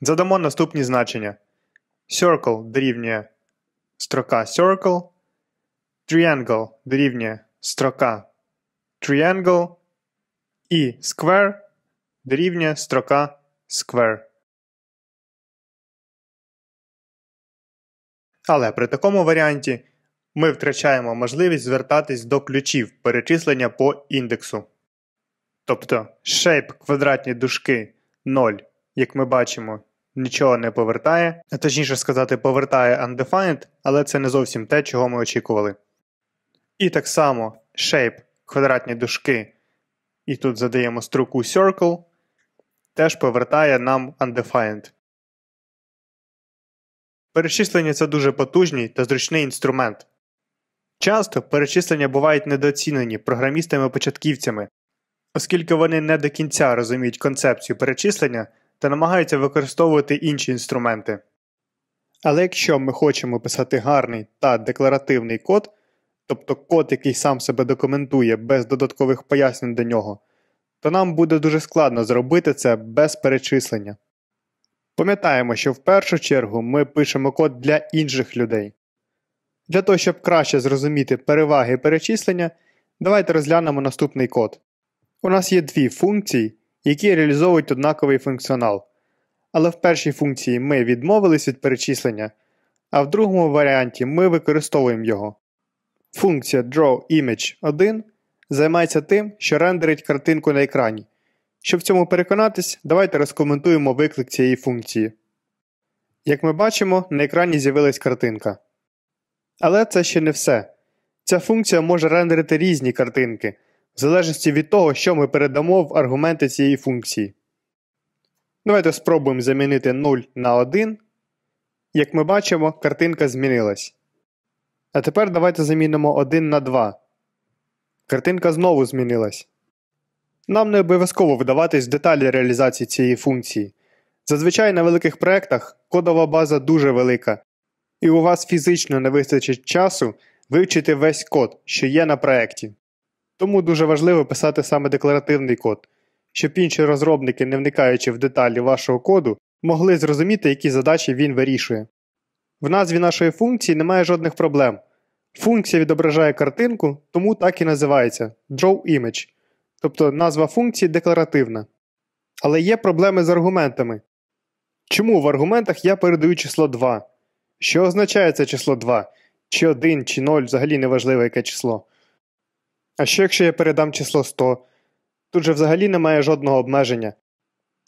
Задамо наступні значення. Circle дорівнює строка circle. Triangle дорівнює строка triangle. І square дорівнює строка square. Але при такому варіанті ми втрачаємо можливість звертатись до ключів перечислення по індексу. Тобто shape квадратні дужки 0, як ми бачимо, нічого не повертає, а точніше сказати, повертає undefined, але це не зовсім те, чого ми очікували. І так само shape квадратні дужки, і тут задаємо струку circle, теж повертає нам undefined. Перечислення це дуже потужний та зручний інструмент. Часто перечислення бувають недооцінені програмістами-початківцями, оскільки вони не до кінця розуміють концепцію перечислення та намагаються використовувати інші інструменти. Але якщо ми хочемо писати гарний та декларативний код, тобто код, який сам себе документує без додаткових пояснень до нього, то нам буде дуже складно зробити це без перечислення. Пам'ятаємо, що в першу чергу ми пишемо код для інших людей. Для того, щоб краще зрозуміти переваги перечислення, давайте розглянемо наступний код. У нас є дві функції, які реалізовують однаковий функціонал. Але в першій функції ми відмовились від перечислення, а в другому варіанті ми використовуємо його. Функція drawImage1 займається тим, що рендерить картинку на екрані. Щоб в цьому переконатись, давайте розкоментуємо виклик цієї функції. Як ми бачимо, на екрані з'явилась картинка. Але це ще не все. Ця функція може рендерити різні картинки, в залежності від того, що ми передамо в аргументи цієї функції. Давайте спробуємо замінити 0 на 1. Як ми бачимо, картинка змінилась. А тепер давайте замінимо 1 на 2. Картинка знову змінилась. Нам не обов'язково вдаватись в деталі реалізації цієї функції. Зазвичай на великих проєктах кодова база дуже велика, і у вас фізично не вистачить часу вивчити весь код, що є на проєкті. Тому дуже важливо писати саме декларативний код, щоб інші розробники, не вникаючи в деталі вашого коду, могли зрозуміти, які задачі він вирішує. В назві нашої функції немає жодних проблем. Функція відображає картинку, тому так і називається Draw тобто назва функції декларативна. Але є проблеми з аргументами. Чому в аргументах я передаю число 2, що означає це число 2? Чи 1, чи 0, взагалі неважливо яке число. А що якщо я передам число 100? Тут же взагалі немає жодного обмеження.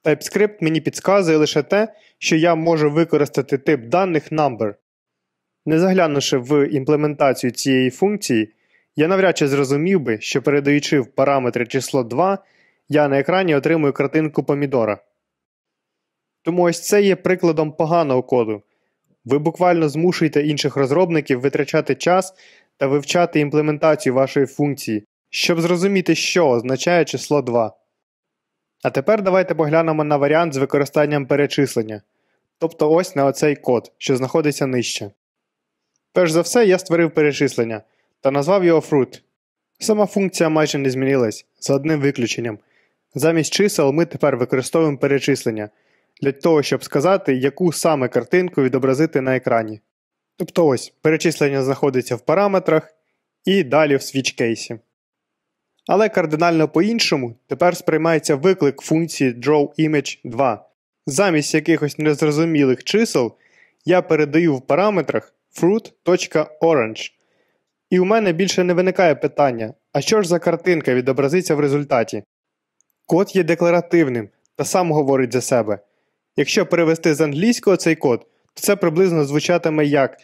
TypeScript мені підказує лише те, що я можу використати тип даних number. Не заглянувши в імплементацію цієї функції, я навряд чи зрозумів би, що передаючи в параметри число 2, я на екрані отримую картинку помідора. Тому ось це є прикладом поганого коду. Ви буквально змушуєте інших розробників витрачати час та вивчати імплементацію вашої функції, щоб зрозуміти, що означає число 2. А тепер давайте поглянемо на варіант з використанням перечислення, тобто ось на оцей код, що знаходиться нижче. Перш за все, я створив перечислення та назвав його fruit. Сама функція майже не змінилась за одним виключенням. Замість чисел ми тепер використовуємо перечислення для того, щоб сказати, яку саме картинку відобразити на екрані. Тобто ось перечислення знаходиться в параметрах і далі в свічкейсі. Але кардинально по-іншому тепер сприймається виклик функції drawImage 2. Замість якихось незрозумілих чисел я передаю в параметрах fruit.orange. І у мене більше не виникає питання, а що ж за картинка відобразиться в результаті? Код є декларативним та сам говорить за себе. Якщо перевести з англійського цей код, то це приблизно звучатиме як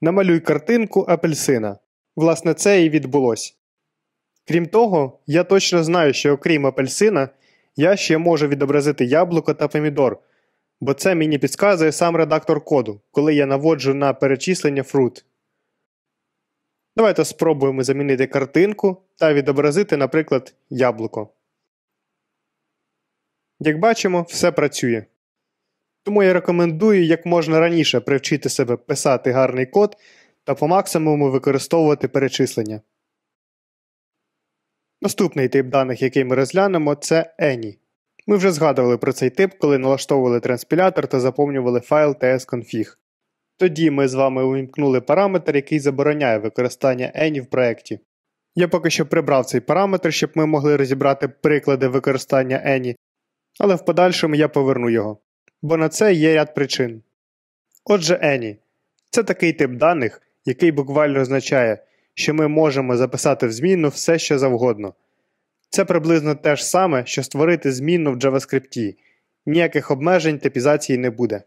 намалюй картинку апельсина. Власне, це і відбулося. Крім того, я точно знаю, що окрім апельсина, я ще можу відобразити яблуко та помідор, бо це мені підказує сам редактор коду, коли я наводжу на перечислення фрут. Давайте спробуємо замінити картинку та відобразити, наприклад, яблуко. Як бачимо, все працює. Тому я рекомендую як можна раніше привчити себе писати гарний код та по максимуму використовувати перечислення. Наступний тип даних, який ми розглянемо, це Any. Ми вже згадували про цей тип, коли налаштовували транспілятор та заповнювали файл tsconfig. Тоді ми з вами увімкнули параметр, який забороняє використання Any в проєкті. Я поки що прибрав цей параметр, щоб ми могли розібрати приклади використання Any, але в подальшому я поверну його бо на це є ряд причин. Отже, Ені, це такий тип даних, який буквально означає, що ми можемо записати в змінну все що завгодно. Це приблизно те ж саме, що створити змінну в JavaScript. Ніяких обмежень типізації не буде.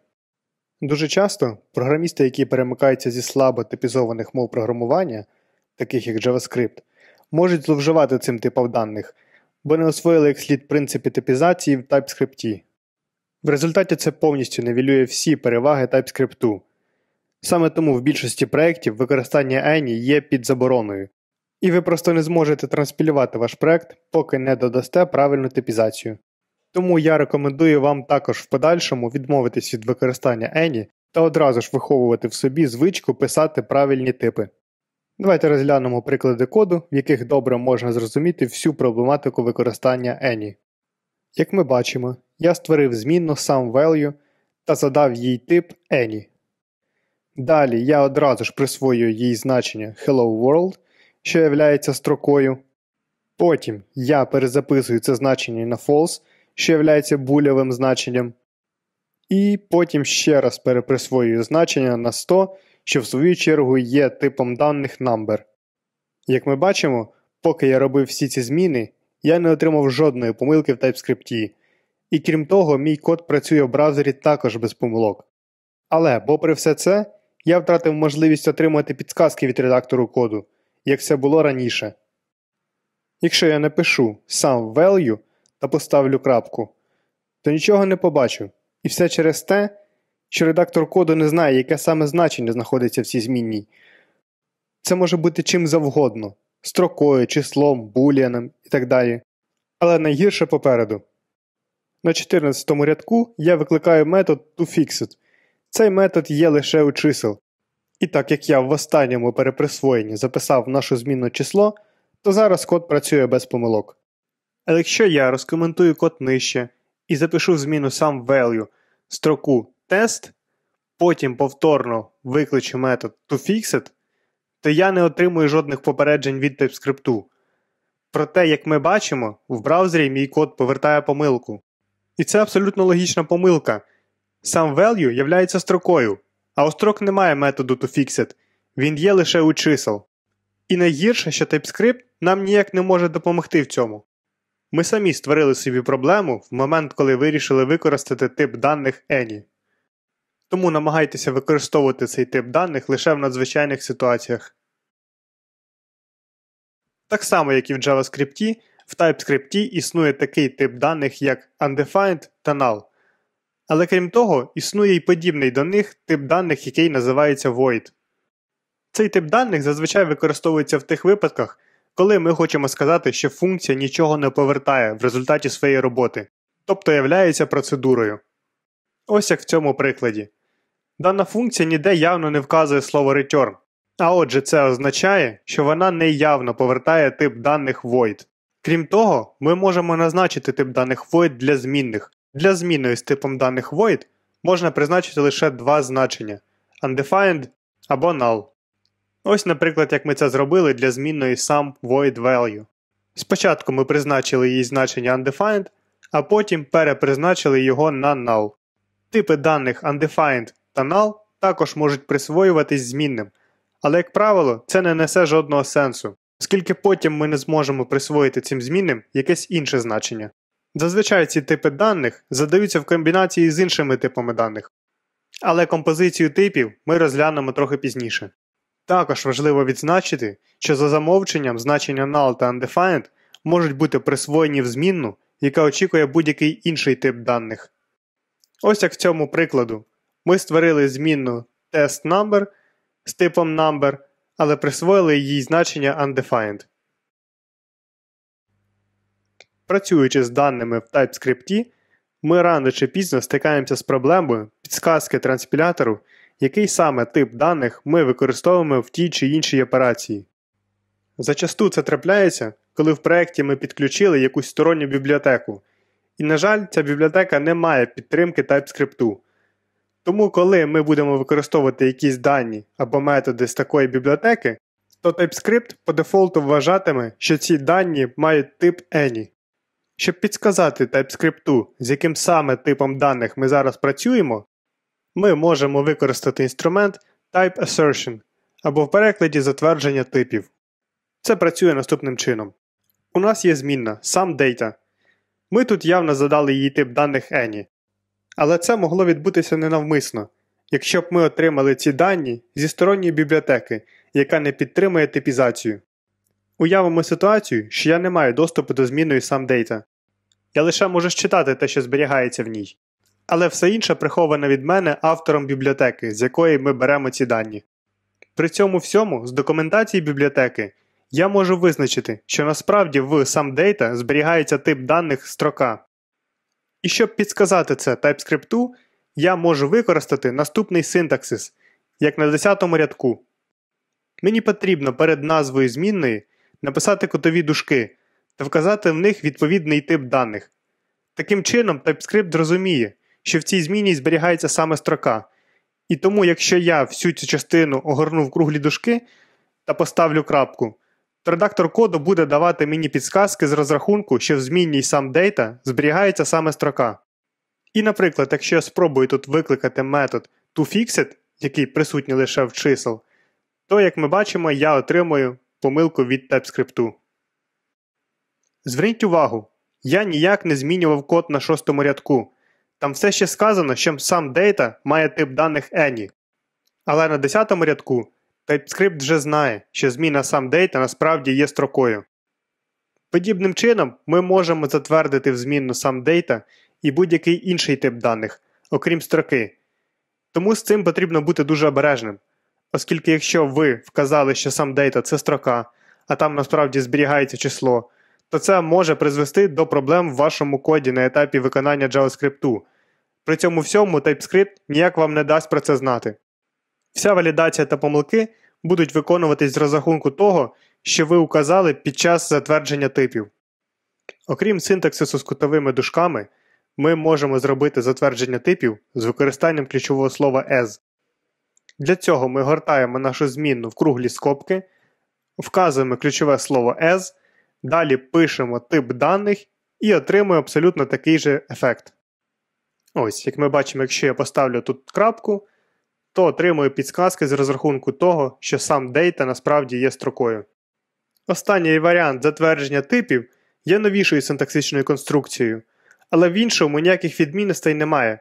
Дуже часто програмісти, які перемикаються зі слабо типізованих мов програмування, таких як JavaScript, можуть зловживати цим типом даних, бо не освоїли як слід принципи типізації в TypeScript. В результаті це повністю невілює всі переваги TypeScript. Саме тому в більшості проєктів використання Any є під забороною, і ви просто не зможете транспілювати ваш проект, поки не додасте правильну типізацію. Тому я рекомендую вам також в подальшому відмовитись від використання Any та одразу ж виховувати в собі звичку писати правильні типи. Давайте розглянемо приклади коду, в яких добре можна зрозуміти всю проблематику використання Any. Як ми бачимо, я створив змінну Value та задав їй тип Any. Далі я одразу ж присвоюю їй значення Hello World, що являється строкою. Потім я перезаписую це значення на false, що являється булевим значенням. І потім ще раз переприсвоюю значення на 100, що в свою чергу є типом даних number. Як ми бачимо, поки я робив всі ці зміни, я не отримав жодної помилки в TypeScript. І крім того, мій код працює в браузері також без помилок. Але, попри все це, я втратив можливість отримати підсказки від редактору коду, як це було раніше. Якщо я напишу сам value та поставлю крапку, то нічого не побачу. І все через те, що редактор коду не знає, яке саме значення знаходиться в цій змінній. Це може бути чим завгодно строкою, числом, буліаном і так далі. Але найгірше попереду. На 14 му рядку я викликаю метод toFixit. Цей метод є лише у чисел. І так як я в останньому переприсвоєнні записав нашу змінну число, то зараз код працює без помилок. Але якщо я розкоментую код нижче і запишу в зміну сам value строку test, потім повторно викличу метод toFixit, то я не отримую жодних попереджень від TypeScript. Проте, як ми бачимо, в браузері мій код повертає помилку. І це абсолютно логічна помилка. Сам value являється строкою, а у строк немає методу toFixit, він є лише у чисел. І найгірше, що TypeScript нам ніяк не може допомогти в цьому. Ми самі створили собі проблему в момент, коли вирішили використати тип даних Any. Тому намагайтеся використовувати цей тип даних лише в надзвичайних ситуаціях. Так само, як і в JavaScript, в TypeScript існує такий тип даних, як undefined та null. Але крім того, існує й подібний до них тип даних, який називається void. Цей тип даних зазвичай використовується в тих випадках, коли ми хочемо сказати, що функція нічого не повертає в результаті своєї роботи, тобто являється процедурою. Ось як в цьому прикладі. Дана функція ніде явно не вказує слово return, а отже, це означає, що вона неявно повертає тип даних void. Крім того, ми можемо назначити тип даних void для змінних. Для зміни з типом даних void можна призначити лише два значення undefined або null. Ось, наприклад, як ми це зробили для змінної сам void value. Спочатку ми призначили їй значення undefined, а потім перепризначили його на null. Типи даних undefined та також можуть присвоюватись змінним, але, як правило, це не несе жодного сенсу, оскільки потім ми не зможемо присвоїти цим змінним якесь інше значення. Зазвичай ці типи даних задаються в комбінації з іншими типами даних, але композицію типів ми розглянемо трохи пізніше. Також важливо відзначити, що за замовченням значення null та undefined можуть бути присвоєні в змінну, яка очікує будь-який інший тип даних. Ось як в цьому прикладу, ми створили змінну test number з типом number, але присвоїли їй значення undefined. Працюючи з даними в TypeScript, ми рано чи пізно стикаємося з проблемою підсказки транспілятору, який саме тип даних ми використовуємо в тій чи іншій операції. Зачасту це трапляється, коли в проєкті ми підключили якусь сторонню бібліотеку. І, на жаль, ця бібліотека не має підтримки TypeScript. Тому, коли ми будемо використовувати якісь дані або методи з такої бібліотеки, то TypeScript по дефолту вважатиме, що ці дані мають тип Any. Щоб підсказати TypeScript, з яким саме типом даних ми зараз працюємо, ми можемо використати інструмент Type Assertion або в перекладі затвердження типів. Це працює наступним чином. У нас є змінна SumData. Ми тут явно задали її тип даних Any. Але це могло відбутися ненавмисно, якщо б ми отримали ці дані зі сторонньої бібліотеки, яка не підтримує типізацію. Уявимо ситуацію, що я не маю доступу до змінної SumData. Я лише можу считати те, що зберігається в ній. Але все інше приховане від мене автором бібліотеки, з якої ми беремо ці дані. При цьому всьому з документації бібліотеки я можу визначити, що насправді в сам дейта зберігається тип даних строка. І щоб підсказати це TypeScript, я можу використати наступний синтаксис, як на 10 му рядку. Мені потрібно перед назвою змінної написати кутові дужки та вказати в них відповідний тип даних. Таким чином, TypeScript розуміє, що в цій зміні зберігається саме строка. І тому, якщо я всю цю частину огорну в круглі дужки та поставлю крапку, Редактор коду буде давати мені підсказки з розрахунку, що в змінній SumData зберігається саме строка. І, наприклад, якщо я спробую тут викликати метод toFixit, який присутній лише в чисел, то, як ми бачимо, я отримую помилку від TypeScript. Зверніть увагу, я ніяк не змінював код на шостому рядку. Там все ще сказано, що сам Data має тип даних Any. Але на 10 рядку TypeScript вже знає, що зміна сам SumData насправді є строкою. Подібним чином, ми можемо затвердити в зміну сам SumData і будь-який інший тип даних, окрім строки. Тому з цим потрібно бути дуже обережним, оскільки якщо ви вказали, що сам SumData це строка, а там насправді зберігається число, то це може призвести до проблем в вашому коді на етапі виконання JavaScript. При цьому всьому TypeScript ніяк вам не дасть про це знати. Вся валідація та помилки будуть виконуватись з розрахунку того, що ви указали під час затвердження типів. Окрім синтаксису з кутовими дужками, ми можемо зробити затвердження типів з використанням ключового слова as. Для цього ми гортаємо нашу змінну в круглі скобки, вказуємо ключове слово as, далі пишемо тип даних і отримуємо абсолютно такий же ефект. Ось, як ми бачимо, якщо я поставлю тут крапку, то отримує підсказки з розрахунку того, що сам дейта насправді є строкою. Останній варіант затвердження типів є новішою синтаксичною конструкцією, але в іншому ніяких відмінностей немає.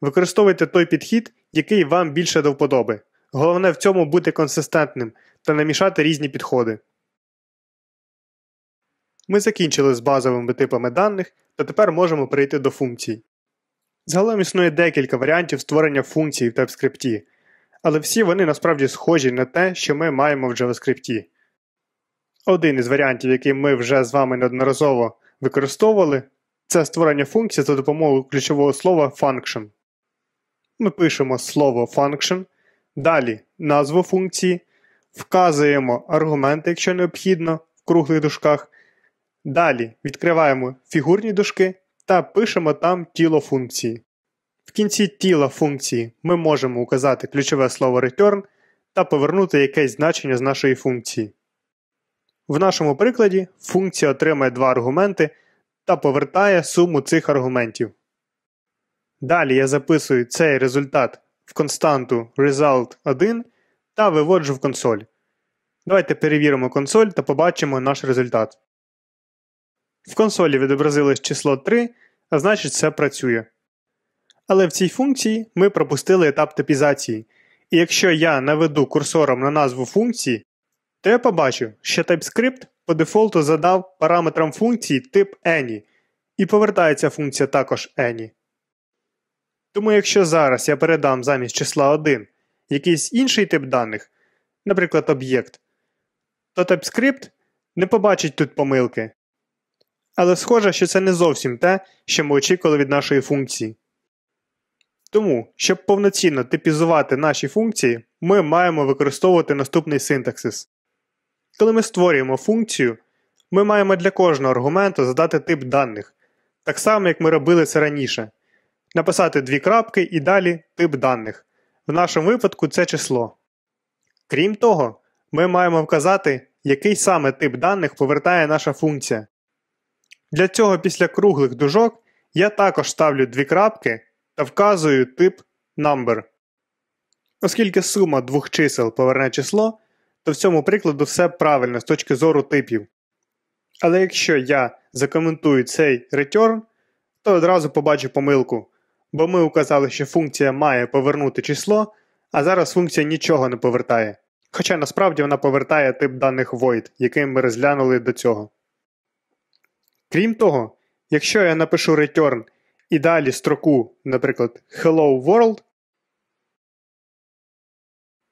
Використовуйте той підхід, який вам більше до вподоби. Головне в цьому бути консистентним та не мішати різні підходи. Ми закінчили з базовими типами даних та тепер можемо перейти до функцій. Загалом існує декілька варіантів створення функцій в TypeScript, але всі вони насправді схожі на те, що ми маємо в JavaScript. Один із варіантів, який ми вже з вами неодноразово використовували, це створення функції за допомогою ключового слова function. Ми пишемо слово function, далі назву функції, вказуємо аргументи, якщо необхідно, в круглих дужках, Далі відкриваємо фігурні дужки та пишемо там тіло функції. В кінці тіла функції ми можемо указати ключове слово return та повернути якесь значення з нашої функції. В нашому прикладі функція отримає два аргументи та повертає суму цих аргументів. Далі я записую цей результат в константу result 1 та виводжу в консоль. Давайте перевіримо консоль та побачимо наш результат. В консолі відобразилось число 3, а значить все працює. Але в цій функції ми пропустили етап типізації, і якщо я наведу курсором на назву функції, то я побачу, що TypeScript по дефолту задав параметрам функції тип Any, і повертається функція також Any. Тому якщо зараз я передам замість числа 1 якийсь інший тип даних, наприклад, об'єкт, то TypeScript не побачить тут помилки, але схоже, що це не зовсім те, що ми очікували від нашої функції. Тому, щоб повноцінно типізувати наші функції, ми маємо використовувати наступний синтаксис. Коли ми створюємо функцію, ми маємо для кожного аргументу задати тип даних, так само, як ми робили це раніше. Написати дві крапки і далі тип даних. В нашому випадку це число. Крім того, ми маємо вказати, який саме тип даних повертає наша функція. Для цього після круглих дужок я також ставлю дві крапки та вказую тип number. Оскільки сума двох чисел поверне число, то в цьому прикладу все правильно з точки зору типів. Але якщо я закоментую цей return, то одразу побачу помилку, бо ми указали, що функція має повернути число, а зараз функція нічого не повертає. Хоча насправді вона повертає тип даних void, який ми розглянули до цього. Крім того, якщо я напишу return і далі строку, наприклад, Hello World,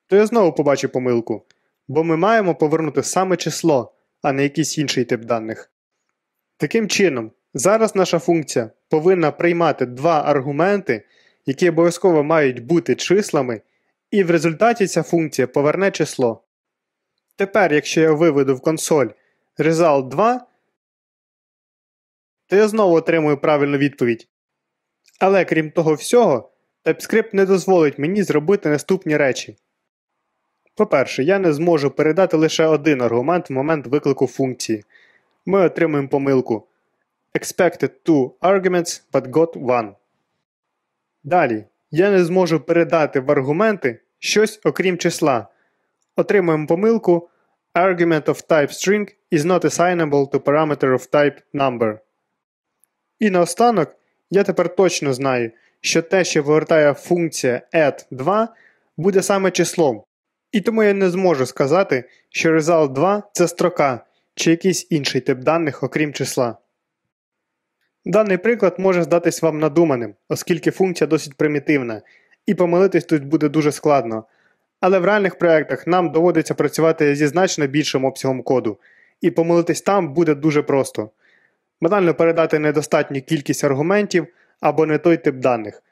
то я знову побачу помилку, бо ми маємо повернути саме число, а не якийсь інший тип даних. Таким чином, зараз наша функція повинна приймати два аргументи, які обов'язково мають бути числами, і в результаті ця функція поверне число. Тепер, якщо я виведу в консоль result 2, то я знову отримую правильну відповідь. Але крім того всього, TypeScript не дозволить мені зробити наступні речі. По-перше, я не зможу передати лише один аргумент в момент виклику функції. Ми отримуємо помилку Expected two arguments, but got one. Далі, я не зможу передати в аргументи щось окрім числа. Отримуємо помилку Argument of type string is not assignable to parameter of type number. І наостанок, я тепер точно знаю, що те, що вивертає функція add 2, буде саме числом. І тому я не зможу сказати, що result 2 це строка чи якийсь інший тип даних, окрім числа. Даний приклад може здатись вам надуманим, оскільки функція досить примітивна, і помилитись тут буде дуже складно. Але в реальних проєктах нам доводиться працювати зі значно більшим обсягом коду, і помилитись там буде дуже просто банально передати недостатню кількість аргументів або не той тип даних.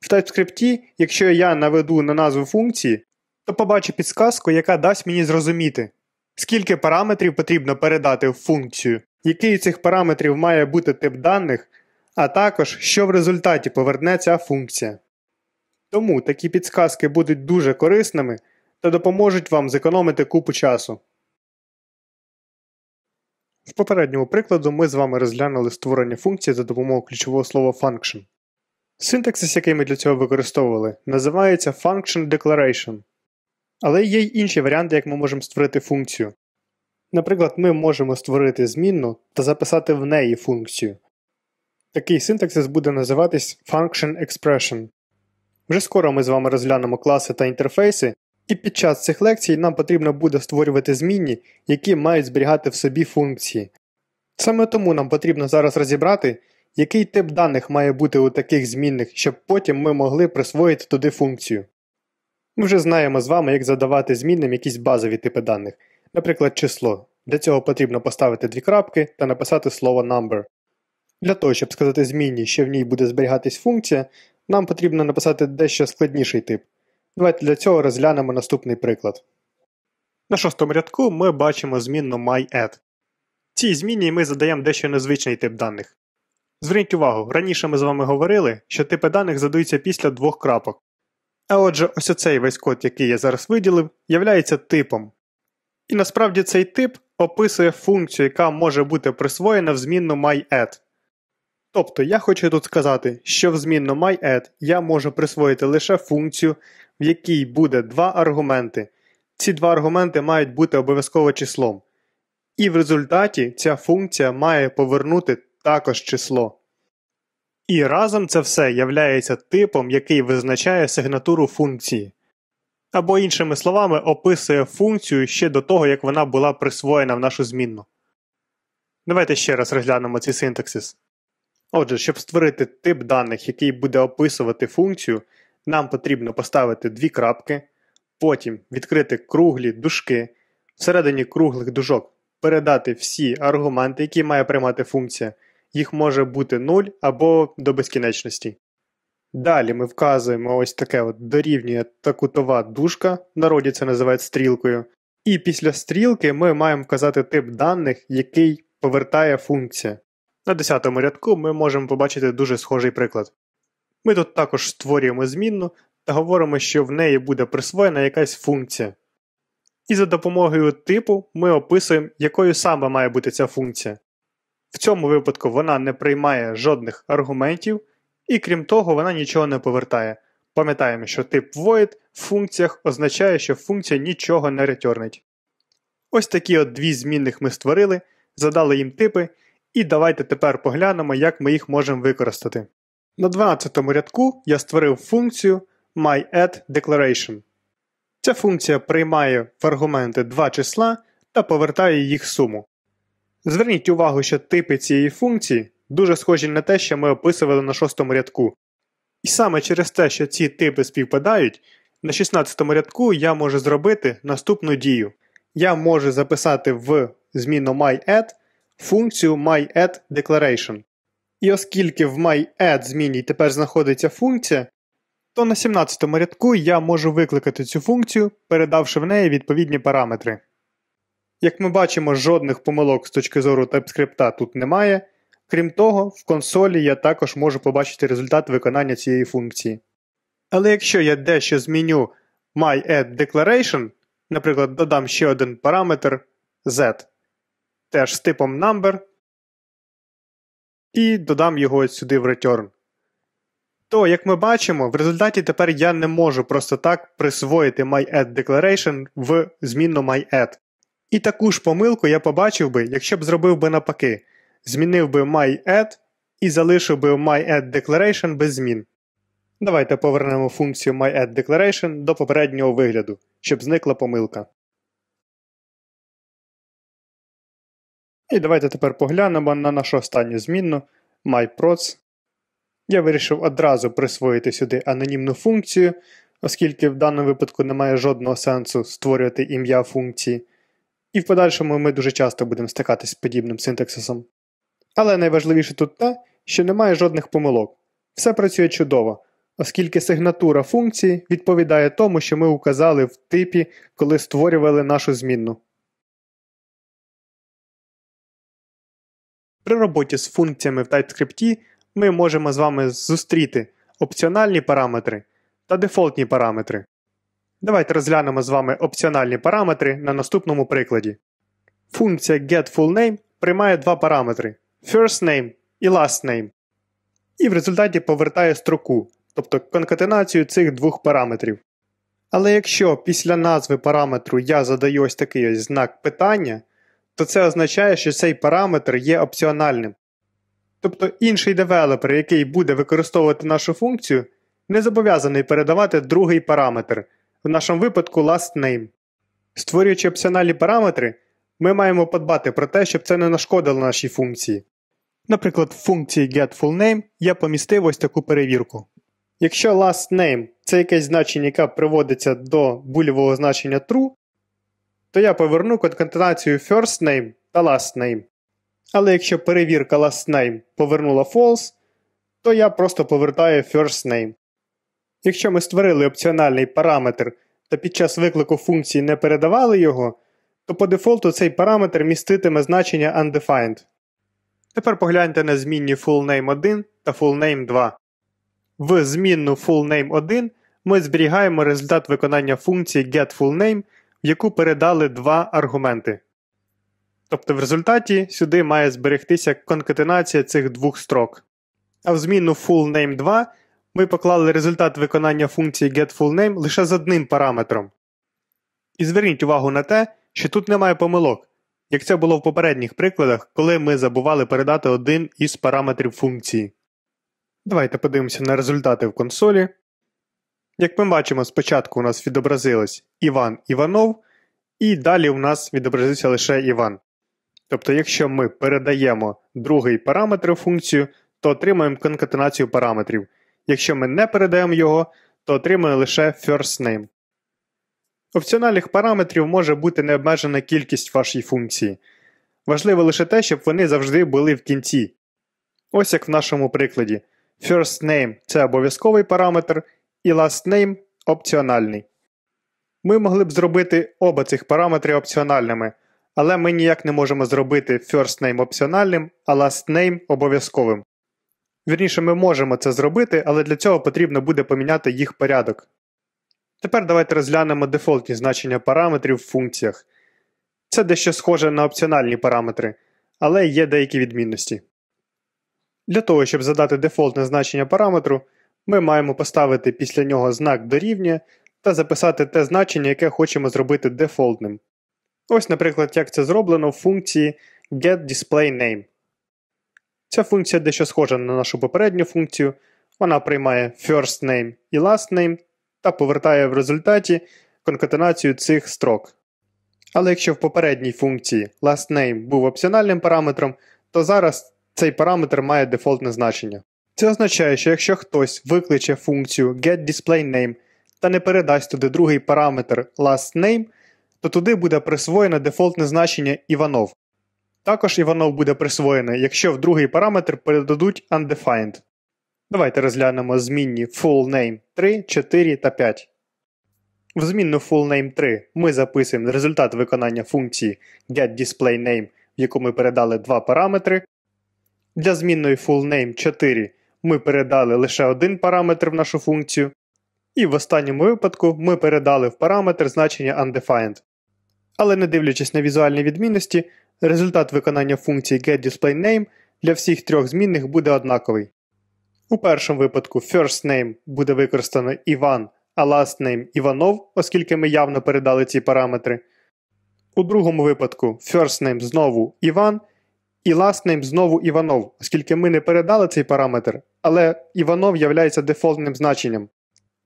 В TypeScript, якщо я наведу на назву функції, то побачу підсказку, яка дасть мені зрозуміти, скільки параметрів потрібно передати в функцію, який цих параметрів має бути тип даних, а також що в результаті поверне ця функція. Тому такі підсказки будуть дуже корисними та допоможуть вам зекономити купу часу. В попередньому прикладу ми з вами розглянули створення функції за допомогою ключового слова function. Синтаксис, який ми для цього використовували, називається Function Declaration. Але є й інші варіанти, як ми можемо створити функцію. Наприклад, ми можемо створити змінну та записати в неї функцію. Такий синтаксис буде називатись Function Expression. Вже скоро ми з вами розглянемо класи та інтерфейси, і під час цих лекцій нам потрібно буде створювати змінні, які мають зберігати в собі функції. Саме тому нам потрібно зараз розібрати, який тип даних має бути у таких змінних, щоб потім ми могли присвоїти туди функцію. Ми вже знаємо з вами, як задавати змінним якісь базові типи даних, наприклад, число. Для цього потрібно поставити дві крапки та написати слово number. Для того, щоб сказати змінній, що в ній буде зберігатись функція, нам потрібно написати дещо складніший тип. Давайте для цього розглянемо наступний приклад. На шостому рядку ми бачимо змінну myAdd. Цій зміні ми задаємо дещо незвичний тип даних. Зверніть увагу, раніше ми з вами говорили, що типи даних задаються після двох крапок. А отже, ось оцей весь код, який я зараз виділив, являється типом. І насправді цей тип описує функцію, яка може бути присвоєна в змінну myAd. Тобто я хочу тут сказати, що в змінну MyAd я можу присвоїти лише функцію, в якій буде два аргументи. Ці два аргументи мають бути обов'язково числом. І в результаті ця функція має повернути також число. І разом це все являється типом, який визначає сигнатуру функції. Або, іншими словами, описує функцію ще до того, як вона була присвоєна в нашу змінну. Давайте ще раз розглянемо цей синтаксис. Отже, щоб створити тип даних, який буде описувати функцію, нам потрібно поставити дві крапки, потім відкрити круглі дужки, всередині круглих дужок передати всі аргументи, які має приймати функція. Їх може бути 0 або до безкінечності. Далі ми вказуємо ось таке от дорівнює та кутова дужка, народі це називають стрілкою. І після стрілки ми маємо вказати тип даних, який повертає функція. На 10 му рядку ми можемо побачити дуже схожий приклад. Ми тут також створюємо змінну та говоримо, що в неї буде присвоєна якась функція. І за допомогою типу ми описуємо, якою саме має бути ця функція. В цьому випадку вона не приймає жодних аргументів, і крім того, вона нічого не повертає. Пам'ятаємо, що тип void в функціях означає, що функція нічого не ретернить. Ось такі от дві змінних ми створили, задали їм типи, і давайте тепер поглянемо, як ми їх можемо використати. На 12 рядку я створив функцію myAddDeclaration. Ця функція приймає в аргументи два числа та повертає їх суму. Зверніть увагу, що типи цієї функції дуже схожі на те, що ми описували на 6 рядку. І саме через те, що ці типи співпадають, на 16 рядку я можу зробити наступну дію. Я можу записати в зміну myAdd функцію myAddDeclaration. І оскільки в myAdd зміні тепер знаходиться функція, то на 17 му рядку я можу викликати цю функцію, передавши в неї відповідні параметри. Як ми бачимо, жодних помилок з точки зору TypeScript тут немає. Крім того, в консолі я також можу побачити результат виконання цієї функції. Але якщо я дещо зміню myAddDeclaration, наприклад, додам ще один параметр z, теж з типом number і додам його сюди в return. То, як ми бачимо, в результаті тепер я не можу просто так присвоїти MyAdd в змінну MyAdd. І таку ж помилку я побачив би, якщо б зробив би напаки. Змінив би MyAdd і залишив би MyAdd Declaration без змін. Давайте повернемо функцію MyAdd Declaration до попереднього вигляду, щоб зникла помилка. І давайте тепер поглянемо на нашу останню змінну MyProts. Я вирішив одразу присвоїти сюди анонімну функцію, оскільки в даному випадку немає жодного сенсу створювати ім'я функції. І в подальшому ми дуже часто будемо стикатись з подібним синтаксисом. Але найважливіше тут те, що немає жодних помилок. Все працює чудово, оскільки сигнатура функції відповідає тому, що ми указали в типі, коли створювали нашу змінну. При роботі з функціями в TypeScript ми можемо з вами зустріти опціональні параметри та дефолтні параметри. Давайте розглянемо з вами опціональні параметри на наступному прикладі. Функція getFullName приймає два параметри firstName і lastName. І в результаті повертає строку, тобто конкатенацію цих двох параметрів. Але якщо після назви параметру я задаю ось такий ось знак питання, то це означає, що цей параметр є опціональним. Тобто інший девелопер, який буде використовувати нашу функцію, не зобов'язаний передавати другий параметр, в нашому випадку last name. Створюючи опціональні параметри, ми маємо подбати про те, щоб це не нашкодило нашій функції. Наприклад, в функції getFullName я помістив ось таку перевірку. Якщо last name це якесь значення, яке приводиться до булівого значення true, то я поверну конкатенацію first name та last name. Але якщо перевірка last name повернула false, то я просто повертаю first name. Якщо ми створили опціональний параметр та під час виклику функції не передавали його, то по дефолту цей параметр міститиме значення undefined. Тепер погляньте на змінні fullname 1 та fullname 2. В змінну fullname 1 ми зберігаємо результат виконання функції getFullName в яку передали два аргументи. Тобто в результаті сюди має зберегтися конкатенація цих двох строк. А в зміну fullName 2 ми поклали результат виконання функції getFullName лише з одним параметром. І зверніть увагу на те, що тут немає помилок, як це було в попередніх прикладах, коли ми забували передати один із параметрів функції. Давайте подивимося на результати в консолі. Як ми бачимо, спочатку у нас відобразилось Іван Іванов, і далі у нас відобразився лише Іван. Тобто, якщо ми передаємо другий параметр у функцію, то отримаємо конкатенацію параметрів. Якщо ми не передаємо його, то отримаємо лише first name. Опціональних параметрів може бути необмежена кількість вашої функції. Важливо лише те, щоб вони завжди були в кінці. Ось як в нашому прикладі. First name це обов'язковий параметр, і LastName опціональний. Ми могли б зробити оба цих параметри опціональними, але ми ніяк не можемо зробити firstName опціональним, а LastName обов'язковим. Вірніше, ми можемо це зробити, але для цього потрібно буде поміняти їх порядок. Тепер давайте розглянемо дефолтні значення параметрів в функціях. Це дещо схоже на опціональні параметри, але є деякі відмінності. Для того, щоб задати дефолтне значення параметру, ми маємо поставити після нього знак дорівнює та записати те значення, яке хочемо зробити дефолтним. Ось, наприклад, як це зроблено в функції getDisplayName. Ця функція дещо схожа на нашу попередню функцію. Вона приймає firstName і lastName та повертає в результаті конкатенацію цих строк. Але якщо в попередній функції lastName був опціональним параметром, то зараз цей параметр має дефолтне значення. Це означає, що якщо хтось викличе функцію getDisplayName та не передасть туди другий параметр lastName, то туди буде присвоєно дефолтне значення Іванов. Також Іванов буде присвоєно, якщо в другий параметр передадуть undefined. Давайте розглянемо змінні fullName 3, 4 та 5. В змінну fullname 3 ми записуємо результат виконання функції getDisplayName, в яку ми передали два параметри. Для змінної fullName 4 ми передали лише один параметр в нашу функцію, і в останньому випадку ми передали в параметр значення undefined. Але не дивлячись на візуальні відмінності, результат виконання функції getDisplayName для всіх трьох змінних буде однаковий. У першому випадку firstname буде використано Іван, а lastname Іванов, оскільки ми явно передали ці параметри. У другому випадку firstName знову Іван, і lastname знову Іванов, оскільки ми не передали цей параметр, але Іванов являється дефолтним значенням.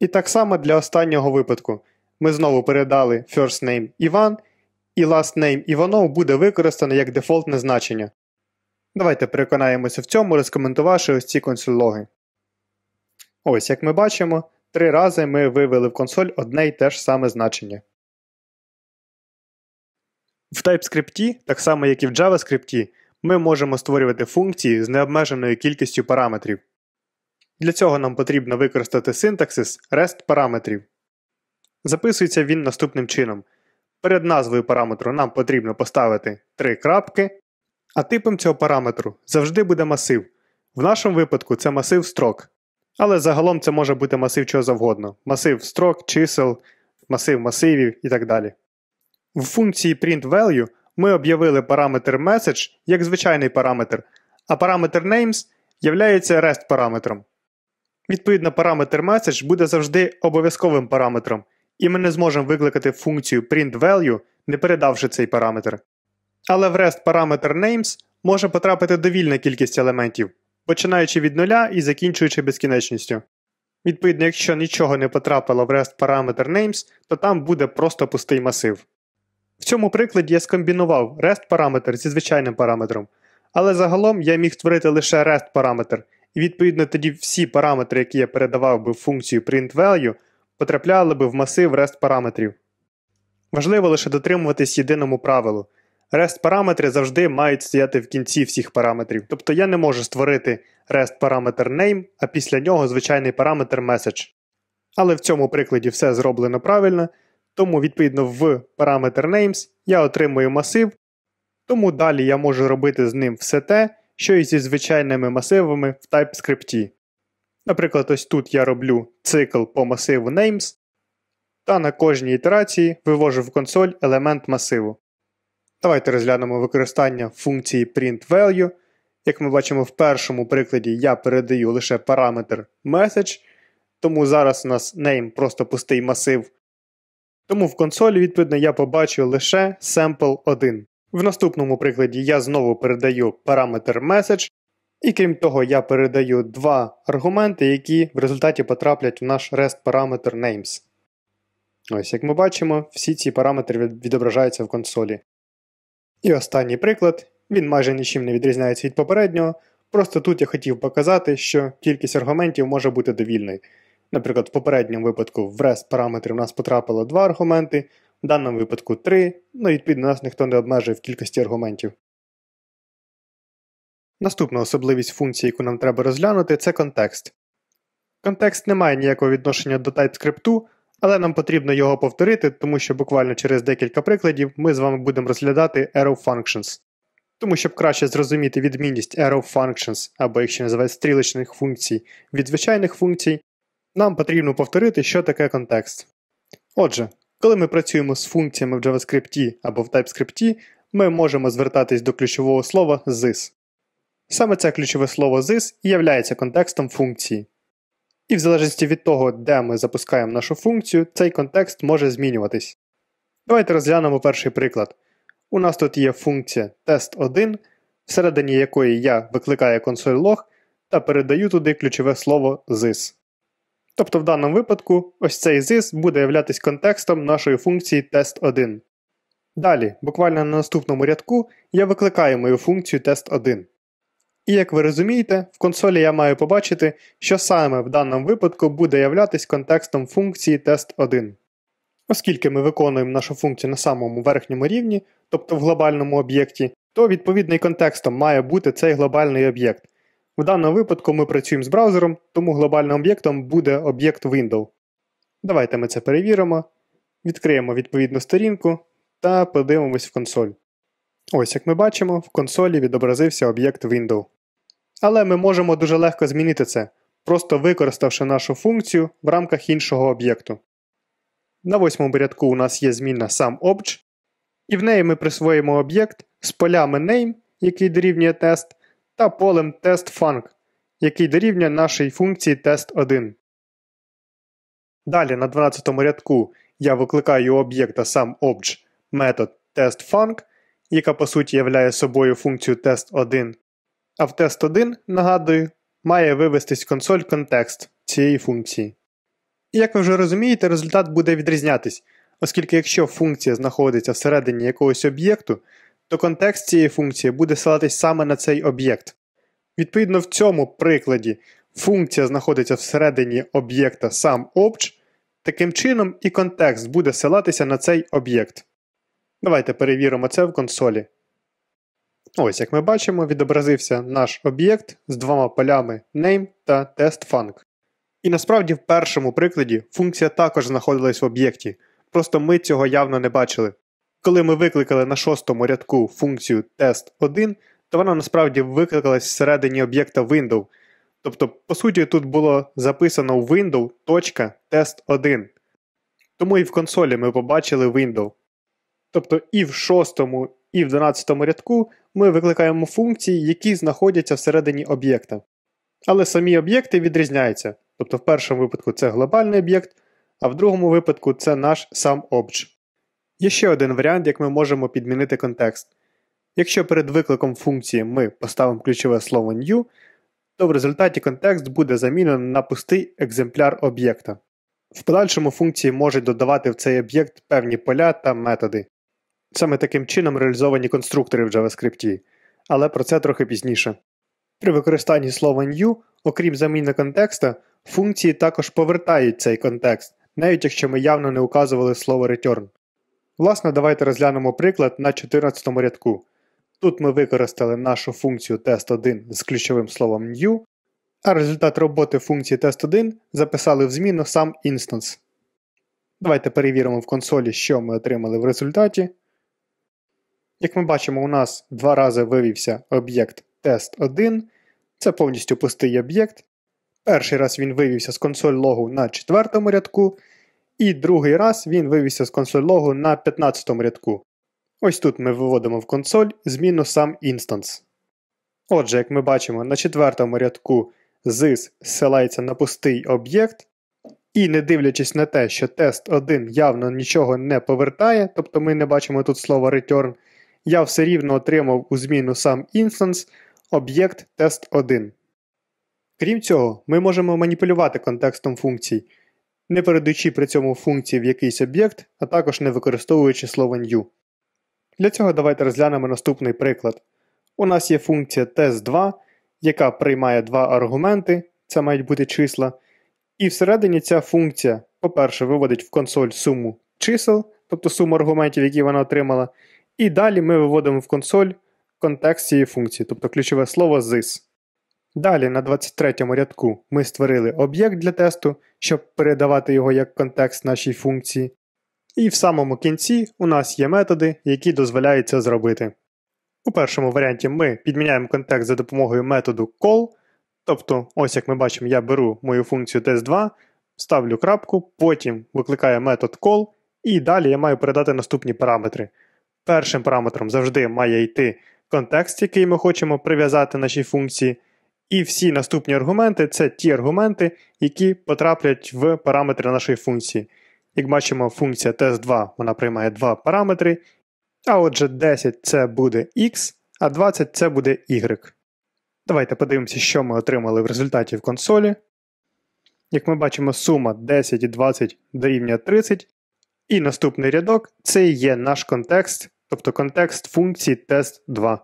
І так само для останнього випадку. Ми знову передали first name Іван, і last name Іванов буде використано як дефолтне значення. Давайте переконаємося в цьому, розкоментувавши ось ці консоль-логи. Ось, як ми бачимо, три рази ми вивели в консоль одне й те ж саме значення. В TypeScript, так само як і в JavaScript, ми можемо створювати функції з необмеженою кількістю параметрів. Для цього нам потрібно використати синтаксис REST параметрів. Записується він наступним чином. Перед назвою параметру нам потрібно поставити три крапки, а типом цього параметру завжди буде масив. В нашому випадку це масив строк. Але загалом це може бути масив чого завгодно: масив строк, чисел, масив масивів і так далі. В функції printValue ми об'явили параметр message як звичайний параметр, а параметр names являється REST параметром. Відповідно, параметр message буде завжди обов'язковим параметром, і ми не зможемо викликати функцію printValue, не передавши цей параметр. Але в REST параметр names може потрапити довільна кількість елементів, починаючи від нуля і закінчуючи безкінечністю. Відповідно, якщо нічого не потрапило в REST параметр names, то там буде просто пустий масив. В цьому прикладі я скомбінував rest параметр зі звичайним параметром, але загалом я міг створити лише rest параметр, і відповідно тоді всі параметри, які я передавав би в функцію printValue, потрапляли би в масив rest параметрів. Важливо лише дотримуватись єдиному правилу. REST параметри завжди мають стояти в кінці всіх параметрів. Тобто я не можу створити REST параметр name, а після нього звичайний параметр message. Але в цьому прикладі все зроблено правильно, тому, відповідно, в параметр names я отримую масив, тому далі я можу робити з ним все те, що і зі звичайними масивами в TypeScript. Наприклад, ось тут я роблю цикл по масиву names, та на кожній ітерації вивожу в консоль елемент масиву. Давайте розглянемо використання функції printValue. Як ми бачимо в першому прикладі, я передаю лише параметр message, тому зараз у нас name просто пустий масив. Тому в консолі, відповідно, я побачу лише sample 1. В наступному прикладі я знову передаю параметр message, і крім того, я передаю два аргументи, які в результаті потраплять в наш REST параметр names. Ось, як ми бачимо, всі ці параметри відображаються в консолі. І останній приклад, він майже нічим не відрізняється від попереднього. Просто тут я хотів показати, що кількість аргументів може бути довільною. Наприклад, в попередньому випадку в REST параметрі в нас потрапило два аргументи, в даному випадку три, ну і відповідно нас ніхто не обмежує в кількості аргументів. Наступна особливість функції, яку нам треба розглянути, це контекст. Контекст не має ніякого відношення до TypeScript, але нам потрібно його повторити, тому що буквально через декілька прикладів ми з вами будемо розглядати arrow functions. Тому, щоб краще зрозуміти відмінність arrow functions або якщо називають стрілочних функцій від звичайних функцій, нам потрібно повторити, що таке контекст. Отже, коли ми працюємо з функціями в JavaScript або в TypeScript, ми можемо звертатись до ключового слова this. Саме це ключове слово this є контекстом функції. І в залежності від того, де ми запускаємо нашу функцію, цей контекст може змінюватись. Давайте розглянемо перший приклад. У нас тут є функція test1, всередині якої я викликаю консоль лог та передаю туди ключове слово this. Тобто в даному випадку ось цей this буде являтись контекстом нашої функції test1. Далі, буквально на наступному рядку, я викликаю мою функцію test1. І як ви розумієте, в консолі я маю побачити, що саме в даному випадку буде являтись контекстом функції test1. Оскільки ми виконуємо нашу функцію на самому верхньому рівні, тобто в глобальному об'єкті, то відповідний контекстом має бути цей глобальний об'єкт. В даному випадку ми працюємо з браузером, тому глобальним об'єктом буде об'єкт window. Давайте ми це перевіримо. Відкриємо відповідну сторінку та подивимось в консоль. Ось, як ми бачимо, в консолі відобразився об'єкт window. Але ми можемо дуже легко змінити це, просто використавши нашу функцію в рамках іншого об'єкту. На восьмому рядку у нас є зміна SumObj, і в неї ми присвоїмо об'єкт з полями name, який дорівнює тест, та полем testfunk, який дорівнює нашій функції test1. Далі на 12 рядку я викликаю об'єкта сам obj метод testfunk, яка по суті являє собою функцію test1. А в test1, нагадую, має вивестись консоль контекст цієї функції. І як ви вже розумієте, результат буде відрізнятись, оскільки якщо функція знаходиться всередині якогось об'єкту, то контекст цієї функції буде силатись саме на цей об'єкт. Відповідно, в цьому прикладі функція знаходиться всередині об'єкта сам obj, таким чином і контекст буде силатися на цей об'єкт. Давайте перевіримо це в консолі. Ось, як ми бачимо, відобразився наш об'єкт з двома полями name та testfunc. І насправді в першому прикладі функція також знаходилась в об'єкті, просто ми цього явно не бачили. Коли ми викликали на шостому рядку функцію test1, то вона насправді викликалась всередині об'єкта window. Тобто, по суті, тут було записано window.test1. Тому і в консолі ми побачили window. Тобто і в шостому, і в 12 рядку ми викликаємо функції, які знаходяться всередині об'єкта. Але самі об'єкти відрізняються. Тобто, в першому випадку це глобальний об'єкт, а в другому випадку це наш сам обж. Є ще один варіант, як ми можемо підмінити контекст. Якщо перед викликом функції ми поставимо ключове слово new, то в результаті контекст буде замінено на пустий екземпляр об'єкта. В подальшому функції можуть додавати в цей об'єкт певні поля та методи. Саме таким чином реалізовані конструктори в JavaScript, але про це трохи пізніше. При використанні слова new, окрім заміни контекста, функції також повертають цей контекст, навіть якщо ми явно не указували слово return. Власне, давайте розглянемо приклад на 14 рядку. Тут ми використали нашу функцію test1 з ключовим словом new, а результат роботи функції test1 записали в зміну сам Instance. Давайте перевіримо в консолі, що ми отримали в результаті. Як ми бачимо, у нас два рази вивівся об'єкт test1. Це повністю пустий об'єкт. Перший раз він вивівся з консоль логу на четвертому рядку. І другий раз він вивівся з консоль-логу на 15 му рядку. Ось тут ми виводимо в консоль зміну сам інстанс. Отже, як ми бачимо, на четвертому рядку ZIS ссилається на пустий об'єкт, і не дивлячись на те, що тест 1 явно нічого не повертає, тобто ми не бачимо тут слово return, я все рівно отримав у зміну сам Instance об'єкт test 1. Крім цього, ми можемо маніпулювати контекстом функцій не передаючи при цьому функції в якийсь об'єкт, а також не використовуючи слово new. Для цього давайте розглянемо наступний приклад. У нас є функція test2, яка приймає два аргументи, це мають бути числа. І всередині ця функція, по-перше, виводить в консоль суму чисел, тобто суму аргументів, які вона отримала. І далі ми виводимо в консоль контекст цієї функції, тобто ключове слово this. Далі на 23-му рядку ми створили об'єкт для тесту, щоб передавати його як контекст нашій функції. І в самому кінці у нас є методи, які дозволяють це зробити. У першому варіанті ми підміняємо контекст за допомогою методу call. Тобто, ось як ми бачимо, я беру мою функцію test2, ставлю крапку, потім викликаю метод call, і далі я маю передати наступні параметри. Першим параметром завжди має йти контекст, який ми хочемо прив'язати нашій функції. І всі наступні аргументи це ті аргументи, які потраплять в параметри нашої функції. Як бачимо, функція test2 вона приймає два параметри. А отже, 10 це буде x, а 20 це буде y. Давайте подивимося, що ми отримали в результаті в консолі. Як ми бачимо, сума 10 і 20 дорівнює 30. І наступний рядок це є наш контекст, тобто контекст функції test2.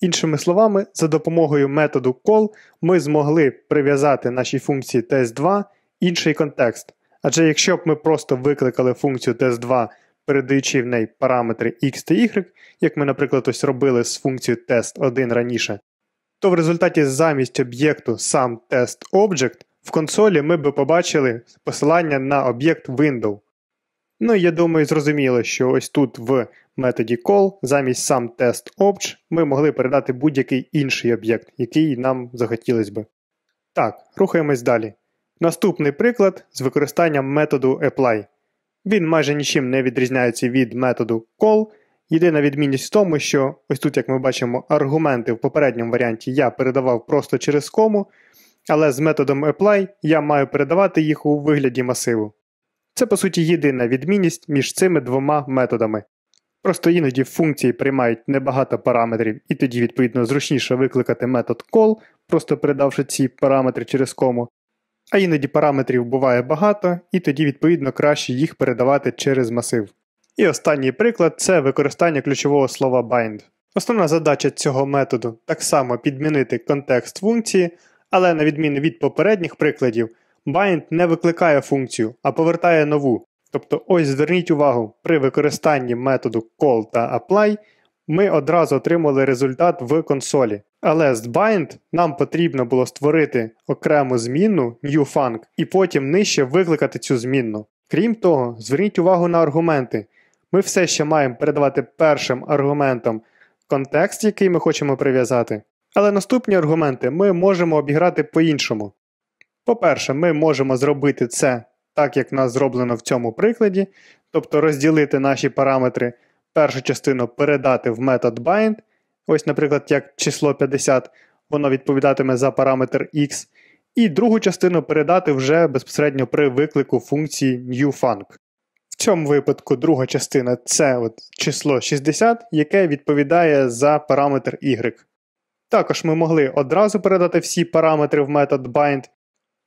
Іншими словами, за допомогою методу call ми змогли прив'язати нашій функції test2 інший контекст. Адже якщо б ми просто викликали функцію test2, передаючи в неї параметри x та y, як ми, наприклад, ось робили з функцією test1 раніше, то в результаті замість об'єкту сам test object в консолі ми би побачили посилання на об'єкт window. Ну я думаю, зрозуміло, що ось тут в методі call замість сам тест obj ми могли передати будь-який інший об'єкт, який нам захотілося би. Так, рухаємось далі. Наступний приклад з використанням методу apply. Він майже нічим не відрізняється від методу call. Єдина відмінність в тому, що ось тут, як ми бачимо, аргументи в попередньому варіанті я передавав просто через кому, але з методом apply я маю передавати їх у вигляді масиву. Це по суті єдина відмінність між цими двома методами. Просто іноді функції приймають небагато параметрів, і тоді, відповідно, зручніше викликати метод call, просто передавши ці параметри через кому. А іноді параметрів буває багато, і тоді, відповідно, краще їх передавати через масив. І останній приклад це використання ключового слова bind. Основна задача цього методу так само підмінити контекст функції, але на відміну від попередніх прикладів bind не викликає функцію, а повертає нову. Тобто, ось зверніть увагу, при використанні методу call та apply ми одразу отримали результат в консолі. Але з bind нам потрібно було створити окрему змінну newfunc і потім нижче викликати цю змінну. Крім того, зверніть увагу на аргументи. Ми все ще маємо передавати першим аргументом контекст, який ми хочемо прив'язати. Але наступні аргументи ми можемо обіграти по-іншому. По-перше, ми можемо зробити це так, як в нас зроблено в цьому прикладі, тобто розділити наші параметри, першу частину передати в метод bind. Ось, наприклад, як число 50, воно відповідатиме за параметр x. І другу частину передати вже безпосередньо при виклику функції newfunc. В цьому випадку друга частина це от число 60, яке відповідає за параметр y. Також ми могли одразу передати всі параметри в метод bind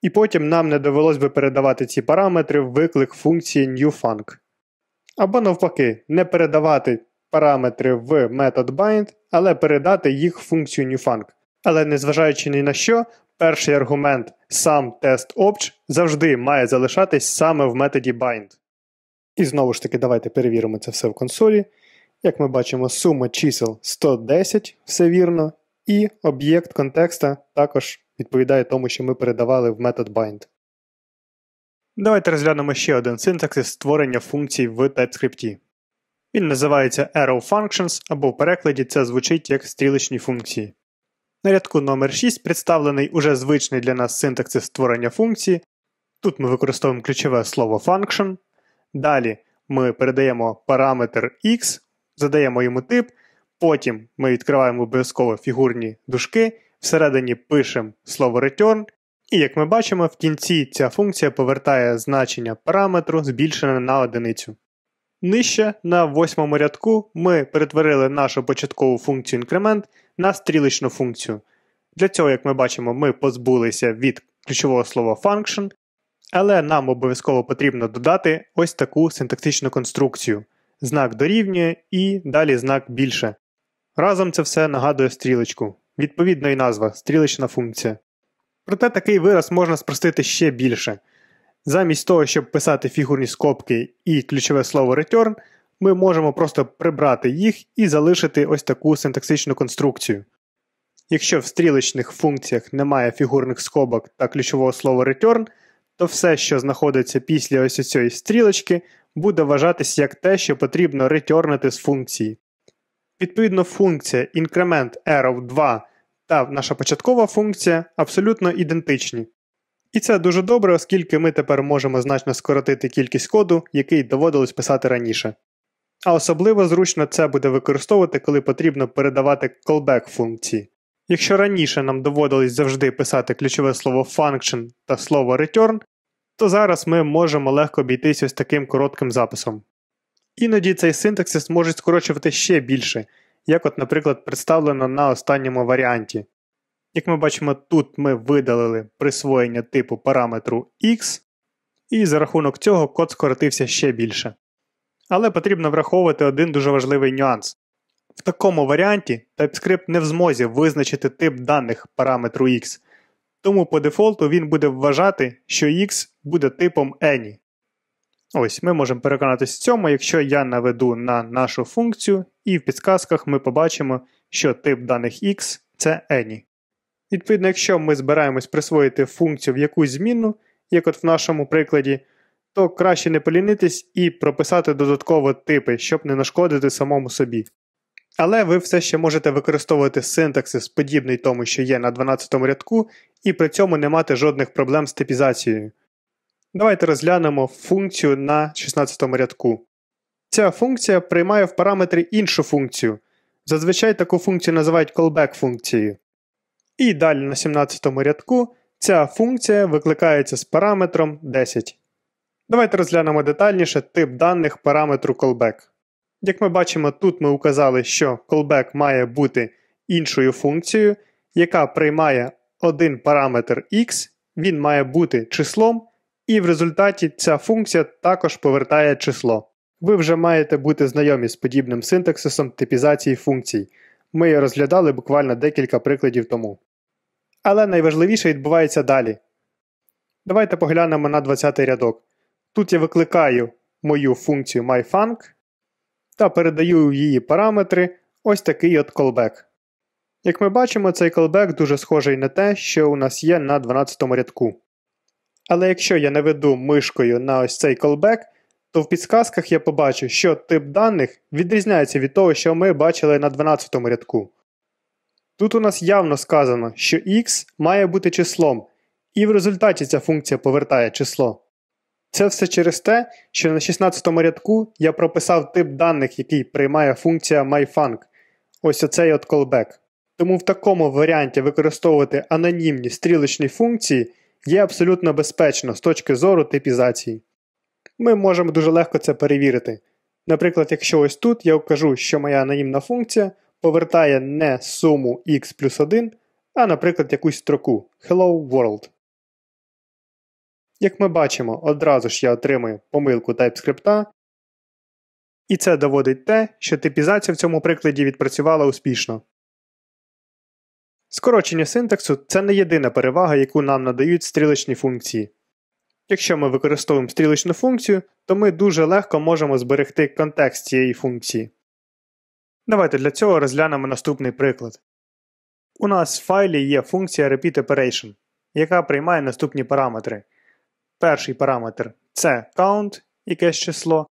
і потім нам не довелось би передавати ці параметри в виклик функції newfunc. Або навпаки, не передавати параметри в метод bind, але передати їх в функцію newfunc. Але незважаючи ні на що, перший аргумент сам тест obj завжди має залишатись саме в методі bind. І знову ж таки, давайте перевіримо це все в консолі. Як ми бачимо, сума чисел 110, все вірно, і об'єкт контекста також відповідає тому, що ми передавали в метод bind. Давайте розглянемо ще один синтаксис створення функцій в TypeScript. Він називається ArrowFunctions, або в перекладі це звучить як стрілочні функції. На рядку номер 6 представлений уже звичний для нас синтаксис створення функції. Тут ми використовуємо ключове слово function. Далі ми передаємо параметр x, задаємо йому тип, Потім ми відкриваємо обов'язково фігурні дужки, всередині пишемо слово return, і як ми бачимо, в кінці ця функція повертає значення параметру, збільшене на одиницю. Нижче на восьмому рядку ми перетворили нашу початкову функцію інкремент на стрілочну функцію. Для цього, як ми бачимо, ми позбулися від ключового слова function, але нам обов'язково потрібно додати ось таку синтаксичну конструкцію: знак дорівнює і далі знак більше. Разом це все нагадує стрілечку, відповідно і назва стрілечна функція. Проте такий вираз можна спростити ще більше. Замість того, щоб писати фігурні скобки і ключове слово return, ми можемо просто прибрати їх і залишити ось таку синтаксичну конструкцію. Якщо в стрілечних функціях немає фігурних скобок та ключового слова return, то все, що знаходиться після ось цієї стрілочки, буде вважатись як те, що потрібно ретернити з функції. Відповідно, функція інкремент arrow 2 та наша початкова функція абсолютно ідентичні. І це дуже добре, оскільки ми тепер можемо значно скоротити кількість коду, який доводилось писати раніше. А особливо зручно це буде використовувати, коли потрібно передавати callback функції. Якщо раніше нам доводилось завжди писати ключове слово function та слово return, то зараз ми можемо легко обійтись ось таким коротким записом. Іноді цей синтаксис може скорочувати ще більше, як, от, наприклад, представлено на останньому варіанті. Як ми бачимо, тут ми видалили присвоєння типу параметру x, і за рахунок цього код скоротився ще більше. Але потрібно враховувати один дуже важливий нюанс. В такому варіанті TypeScript не в змозі визначити тип даних параметру x, тому по дефолту він буде вважати, що x буде типом any. Ось ми можемо переконатися в цьому, якщо я наведу на нашу функцію, і в підсказках ми побачимо, що тип даних x це any. Відповідно, якщо ми збираємось присвоїти функцію в якусь зміну, як от в нашому прикладі, то краще не полінитись і прописати додатково типи, щоб не нашкодити самому собі. Але ви все ще можете використовувати синтаксис, подібний тому, що є на 12 му рядку, і при цьому не мати жодних проблем з типізацією. Давайте розглянемо функцію на 16 рядку. Ця функція приймає в параметрі іншу функцію. Зазвичай таку функцію називають callback функцією. І далі на 17 рядку ця функція викликається з параметром 10. Давайте розглянемо детальніше тип даних параметру callback. Як ми бачимо, тут ми указали, що callback має бути іншою функцією, яка приймає один параметр x, він має бути числом, і в результаті ця функція також повертає число. Ви вже маєте бути знайомі з подібним синтаксисом типізації функцій. Ми розглядали буквально декілька прикладів тому. Але найважливіше відбувається далі. Давайте поглянемо на 20-й рядок. Тут я викликаю мою функцію myfunc та передаю її параметри ось такий от callback. Як ми бачимо, цей callback дуже схожий на те, що у нас є на 12 му рядку. Але якщо я наведу мишкою на ось цей callback, то в підсказках я побачу, що тип даних відрізняється від того, що ми бачили на 12 му рядку. Тут у нас явно сказано, що x має бути числом, і в результаті ця функція повертає число. Це все через те, що на 16 му рядку я прописав тип даних, який приймає функція myfunc, ось оцей от callback. Тому в такому варіанті використовувати анонімні стрілочні функції є абсолютно безпечно з точки зору типізації. Ми можемо дуже легко це перевірити. Наприклад, якщо ось тут я вкажу, що моя анонімна функція повертає не суму x плюс 1, а, наприклад, якусь строку Hello World. Як ми бачимо, одразу ж я отримую помилку TypeScript, і це доводить те, що типізація в цьому прикладі відпрацювала успішно. Скорочення синтаксу це не єдина перевага, яку нам надають стрілечні функції. Якщо ми використовуємо стрілечну функцію, то ми дуже легко можемо зберегти контекст цієї функції. Давайте для цього розглянемо наступний приклад. У нас в файлі є функція repeat operation, яка приймає наступні параметри. Перший параметр це count, якесь число,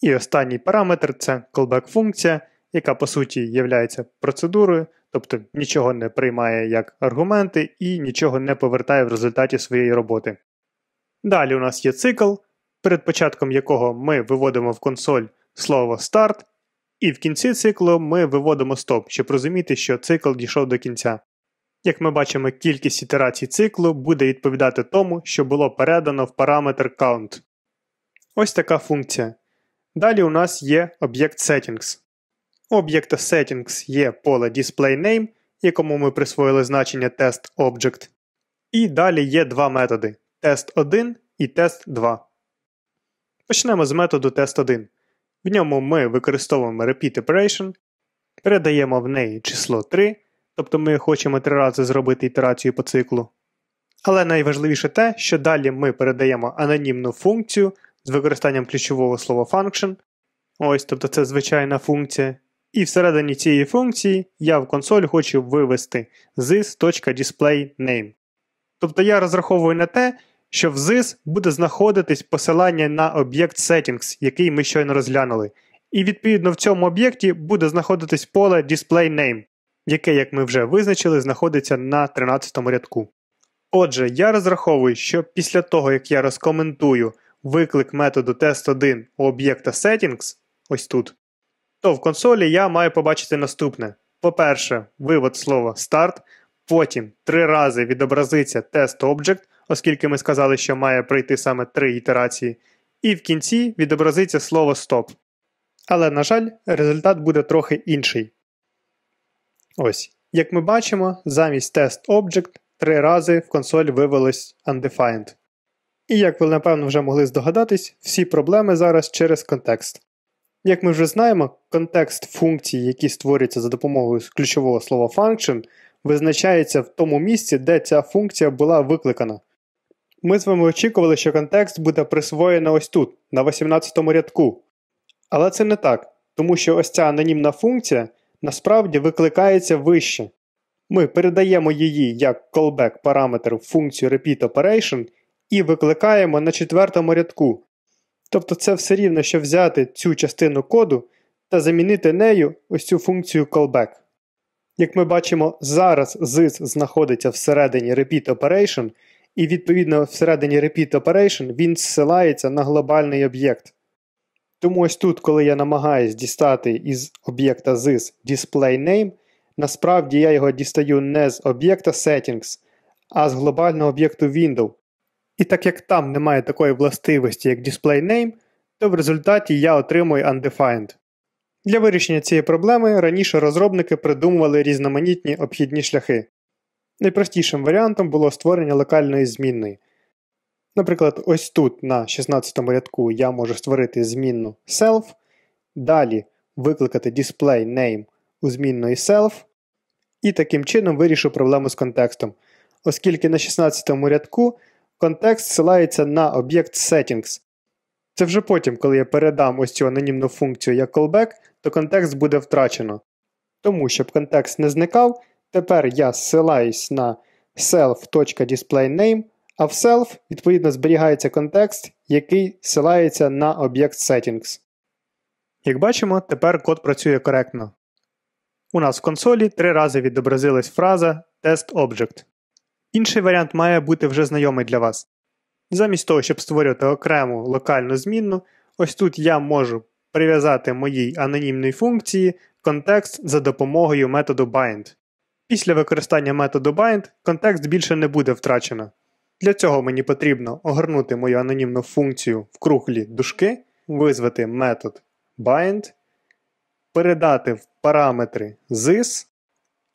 і останній параметр це callback функція, яка по суті є процедурою, тобто нічого не приймає як аргументи і нічого не повертає в результаті своєї роботи. Далі у нас є цикл, перед початком якого ми виводимо в консоль слово старт, і в кінці циклу ми виводимо стоп, щоб розуміти, що цикл дійшов до кінця. Як ми бачимо, кількість ітерацій циклу буде відповідати тому, що було передано в параметр count. Ось така функція. Далі у нас є об'єкт settings об'єкта Settings є поле DisplayName, якому ми присвоїли значення TestObject. І далі є два методи test1 і test2. Почнемо з методу test1. В ньому ми використовуємо repeat operation, передаємо в неї число 3, тобто ми хочемо три рази зробити ітерацію по циклу. Але найважливіше те, що далі ми передаємо анонімну функцію з використанням ключового слова function. Ось, тобто це звичайна функція, і всередині цієї функції я в консоль хочу вивести zis.displayName. Тобто я розраховую на те, що в ZIS буде знаходитись посилання на об'єкт Settings, який ми щойно розглянули. І відповідно в цьому об'єкті буде знаходитись поле DisplayName, яке, як ми вже визначили, знаходиться на 13 рядку. Отже, я розраховую, що після того, як я розкоментую виклик методу test1 у об'єкта Settings, ось тут, то в консолі я маю побачити наступне: по-перше, вивод слова старт, потім три рази відобразиться тест Object, оскільки ми сказали, що має пройти саме три ітерації, і в кінці відобразиться слово стоп. Але, на жаль, результат буде трохи інший. Ось. Як ми бачимо, замість Test Object три рази в консоль вивелось Undefined. І як ви, напевно, вже могли здогадатись, всі проблеми зараз через контекст. Як ми вже знаємо, контекст функції, які створюються за допомогою ключового слова function, визначається в тому місці, де ця функція була викликана. Ми з вами очікували, що контекст буде присвоєно ось тут, на 18 му рядку. Але це не так, тому що ось ця анонімна функція насправді викликається вище. Ми передаємо її як callback параметр в функцію RepeatOperation і викликаємо на четвертому рядку, Тобто це все рівно, що взяти цю частину коду та замінити нею ось цю функцію callback. Як ми бачимо, зараз ZIS знаходиться всередині repeat operation, і відповідно всередині repeat operation він зсилається на глобальний об'єкт. Тому ось тут, коли я намагаюсь дістати із об'єкта ZIS displayName, насправді я його дістаю не з об'єкта settings, а з глобального об'єкту window, і так як там немає такої властивості, як display name, то в результаті я отримую undefined. Для вирішення цієї проблеми раніше розробники придумували різноманітні обхідні шляхи. Найпростішим варіантом було створення локальної змінної. Наприклад, ось тут на 16 рядку я можу створити змінну self, далі викликати display name у змінної self, і таким чином вирішу проблему з контекстом, оскільки на 16 му рядку Контекст ссилається на об'єкт settings. Це вже потім, коли я передам ось цю анонімну функцію як callback, то контекст буде втрачено. Тому, щоб контекст не зникав, тепер я ссилаюсь на self.displayName, а в self, відповідно, зберігається контекст, який ссилається на об'єкт settings. Як бачимо, тепер код працює коректно. У нас в консолі три рази відобразилась фраза test object. Інший варіант має бути вже знайомий для вас. Замість того, щоб створювати окрему локальну змінну, ось тут я можу прив'язати моїй анонімній функції контекст за допомогою методу bind. Після використання методу bind контекст більше не буде втрачено. Для цього мені потрібно огорнути мою анонімну функцію в круглі дужки, визвати метод bind, передати в параметри zis.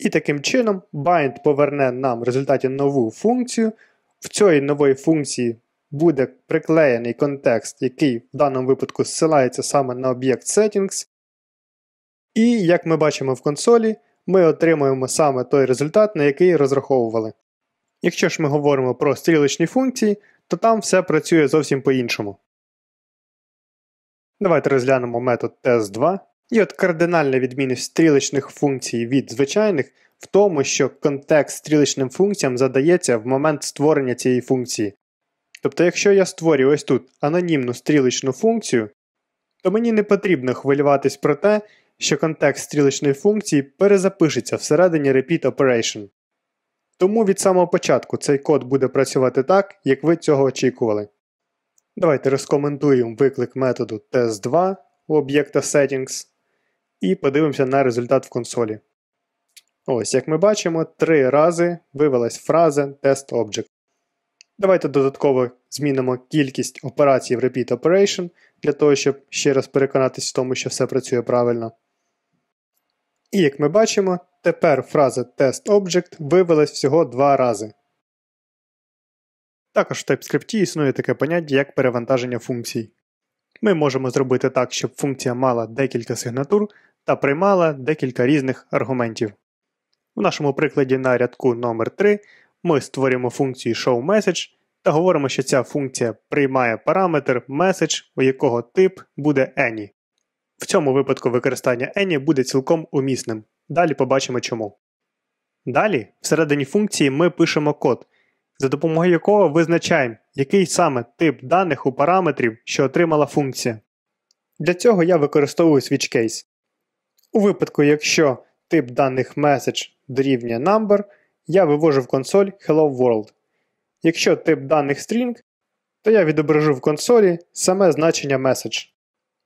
І таким чином bind поверне нам в результаті нову функцію. В цій нової функції буде приклеєний контекст, який в даному випадку зсилається саме на об'єкт settings. І, як ми бачимо в консолі, ми отримуємо саме той результат, на який розраховували. Якщо ж ми говоримо про стрілочні функції, то там все працює зовсім по-іншому. Давайте розглянемо метод test 2 і от кардинальна відмінність стрілечних функцій від звичайних в тому, що контекст стрілечним функціям задається в момент створення цієї функції. Тобто, якщо я створю ось тут анонімну стрілечну функцію, то мені не потрібно хвилюватись про те, що контекст стрілечної функції перезапишеться всередині repeat operation. Тому від самого початку цей код буде працювати так, як ви цього очікували. Давайте розкоментуємо виклик методу test2 у об'єкта settings і подивимося на результат в консолі. Ось, як ми бачимо, три рази вивелась фраза Test Object. Давайте додатково змінимо кількість операцій в Repeat Operation для того, щоб ще раз переконатись в тому, що все працює правильно. І як ми бачимо, тепер фраза Test Object вивелась всього два рази. Також в TypeScript існує таке поняття як перевантаження функцій. Ми можемо зробити так, щоб функція мала декілька сигнатур, та приймала декілька різних аргументів. В нашому прикладі на рядку номер 3 ми створюємо функцію showMessage та говоримо, що ця функція приймає параметр message, у якого тип буде any. В цьому випадку використання any буде цілком умісним. Далі побачимо чому. Далі, всередині функції, ми пишемо код, за допомогою якого визначаємо, який саме тип даних у параметрів, що отримала функція. Для цього я використовую switch у випадку, якщо тип даних message дорівнює number, я вивожу в консоль Hello World. Якщо тип даних string, то я відображу в консолі саме значення message.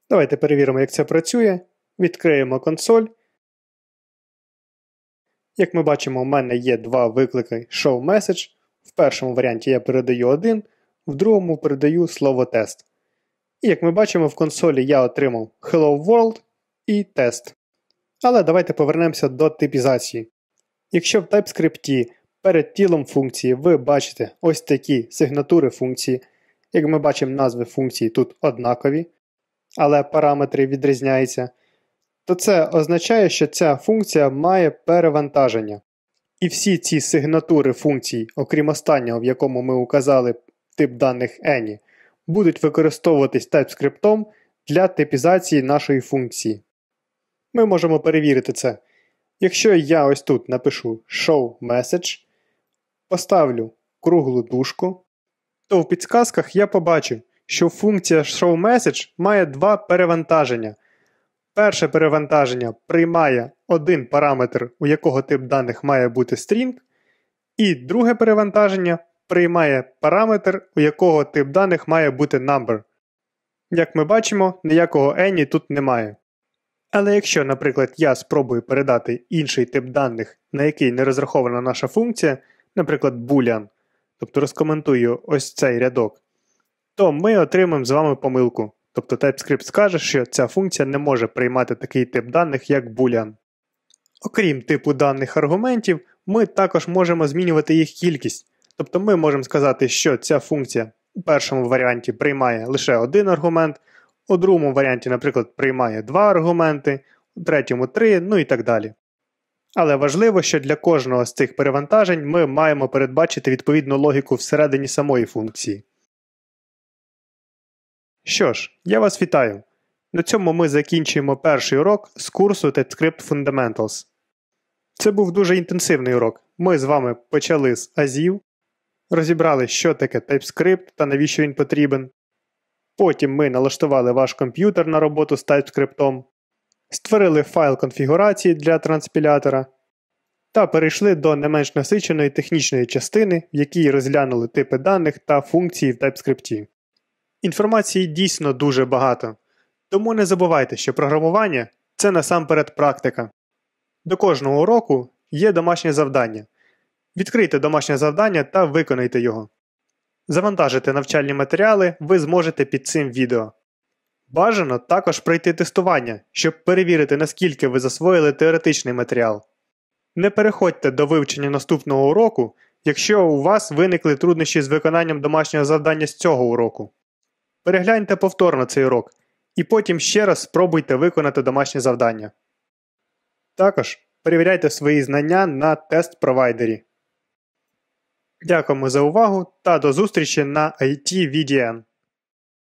Давайте перевіримо, як це працює. Відкриємо консоль. Як ми бачимо, у мене є два виклики show message. В першому варіанті я передаю один, в другому передаю слово тест. І як ми бачимо, в консолі я отримав Hello World і тест. Але давайте повернемося до типізації. Якщо в TypeScript перед тілом функції ви бачите ось такі сигнатури функції, як ми бачимо, назви функції тут однакові, але параметри відрізняються, то це означає, що ця функція має перевантаження. І всі ці сигнатури функцій, окрім останнього, в якому ми указали тип даних any, будуть використовуватись TypeScript для типізації нашої функції. Ми можемо перевірити це. Якщо я ось тут напишу Show Message, поставлю круглу дужку, то в підсказках я побачу, що функція Show Message має два перевантаження. Перше перевантаження приймає один параметр, у якого тип даних має бути string, і друге перевантаження приймає параметр, у якого тип даних має бути number. Як ми бачимо, ніякого any тут немає. Але якщо, наприклад, я спробую передати інший тип даних, на який не розрахована наша функція, наприклад, boolean, тобто розкоментую ось цей рядок, то ми отримаємо з вами помилку. Тобто TypeScript скаже, що ця функція не може приймати такий тип даних, як boolean. Окрім типу даних аргументів, ми також можемо змінювати їх кількість. Тобто ми можемо сказати, що ця функція у першому варіанті приймає лише один аргумент, у другому варіанті, наприклад, приймає два аргументи, у третьому три, ну і так далі. Але важливо, що для кожного з цих перевантажень ми маємо передбачити відповідну логіку всередині самої функції. Що ж, я вас вітаю. На цьому ми закінчуємо перший урок з курсу TypeScript Fundamentals. Це був дуже інтенсивний урок. Ми з вами почали з азів, розібрали, що таке TypeScript та навіщо він потрібен. Потім ми налаштували ваш комп'ютер на роботу з TypeScript, створили файл конфігурації для транспілятора та перейшли до не менш насиченої технічної частини, в якій розглянули типи даних та функції в TypeScript. Інформації дійсно дуже багато, тому не забувайте, що програмування це насамперед практика. До кожного уроку є домашнє завдання. Відкрийте домашнє завдання та виконайте його. Завантажити навчальні матеріали ви зможете під цим відео. Бажано також пройти тестування, щоб перевірити, наскільки ви засвоїли теоретичний матеріал. Не переходьте до вивчення наступного уроку, якщо у вас виникли труднощі з виконанням домашнього завдання з цього уроку. Перегляньте повторно цей урок і потім ще раз спробуйте виконати домашнє завдання. Також перевіряйте свої знання на тест провайдері. Дякуємо за увагу та до зустрічі на IT VDN.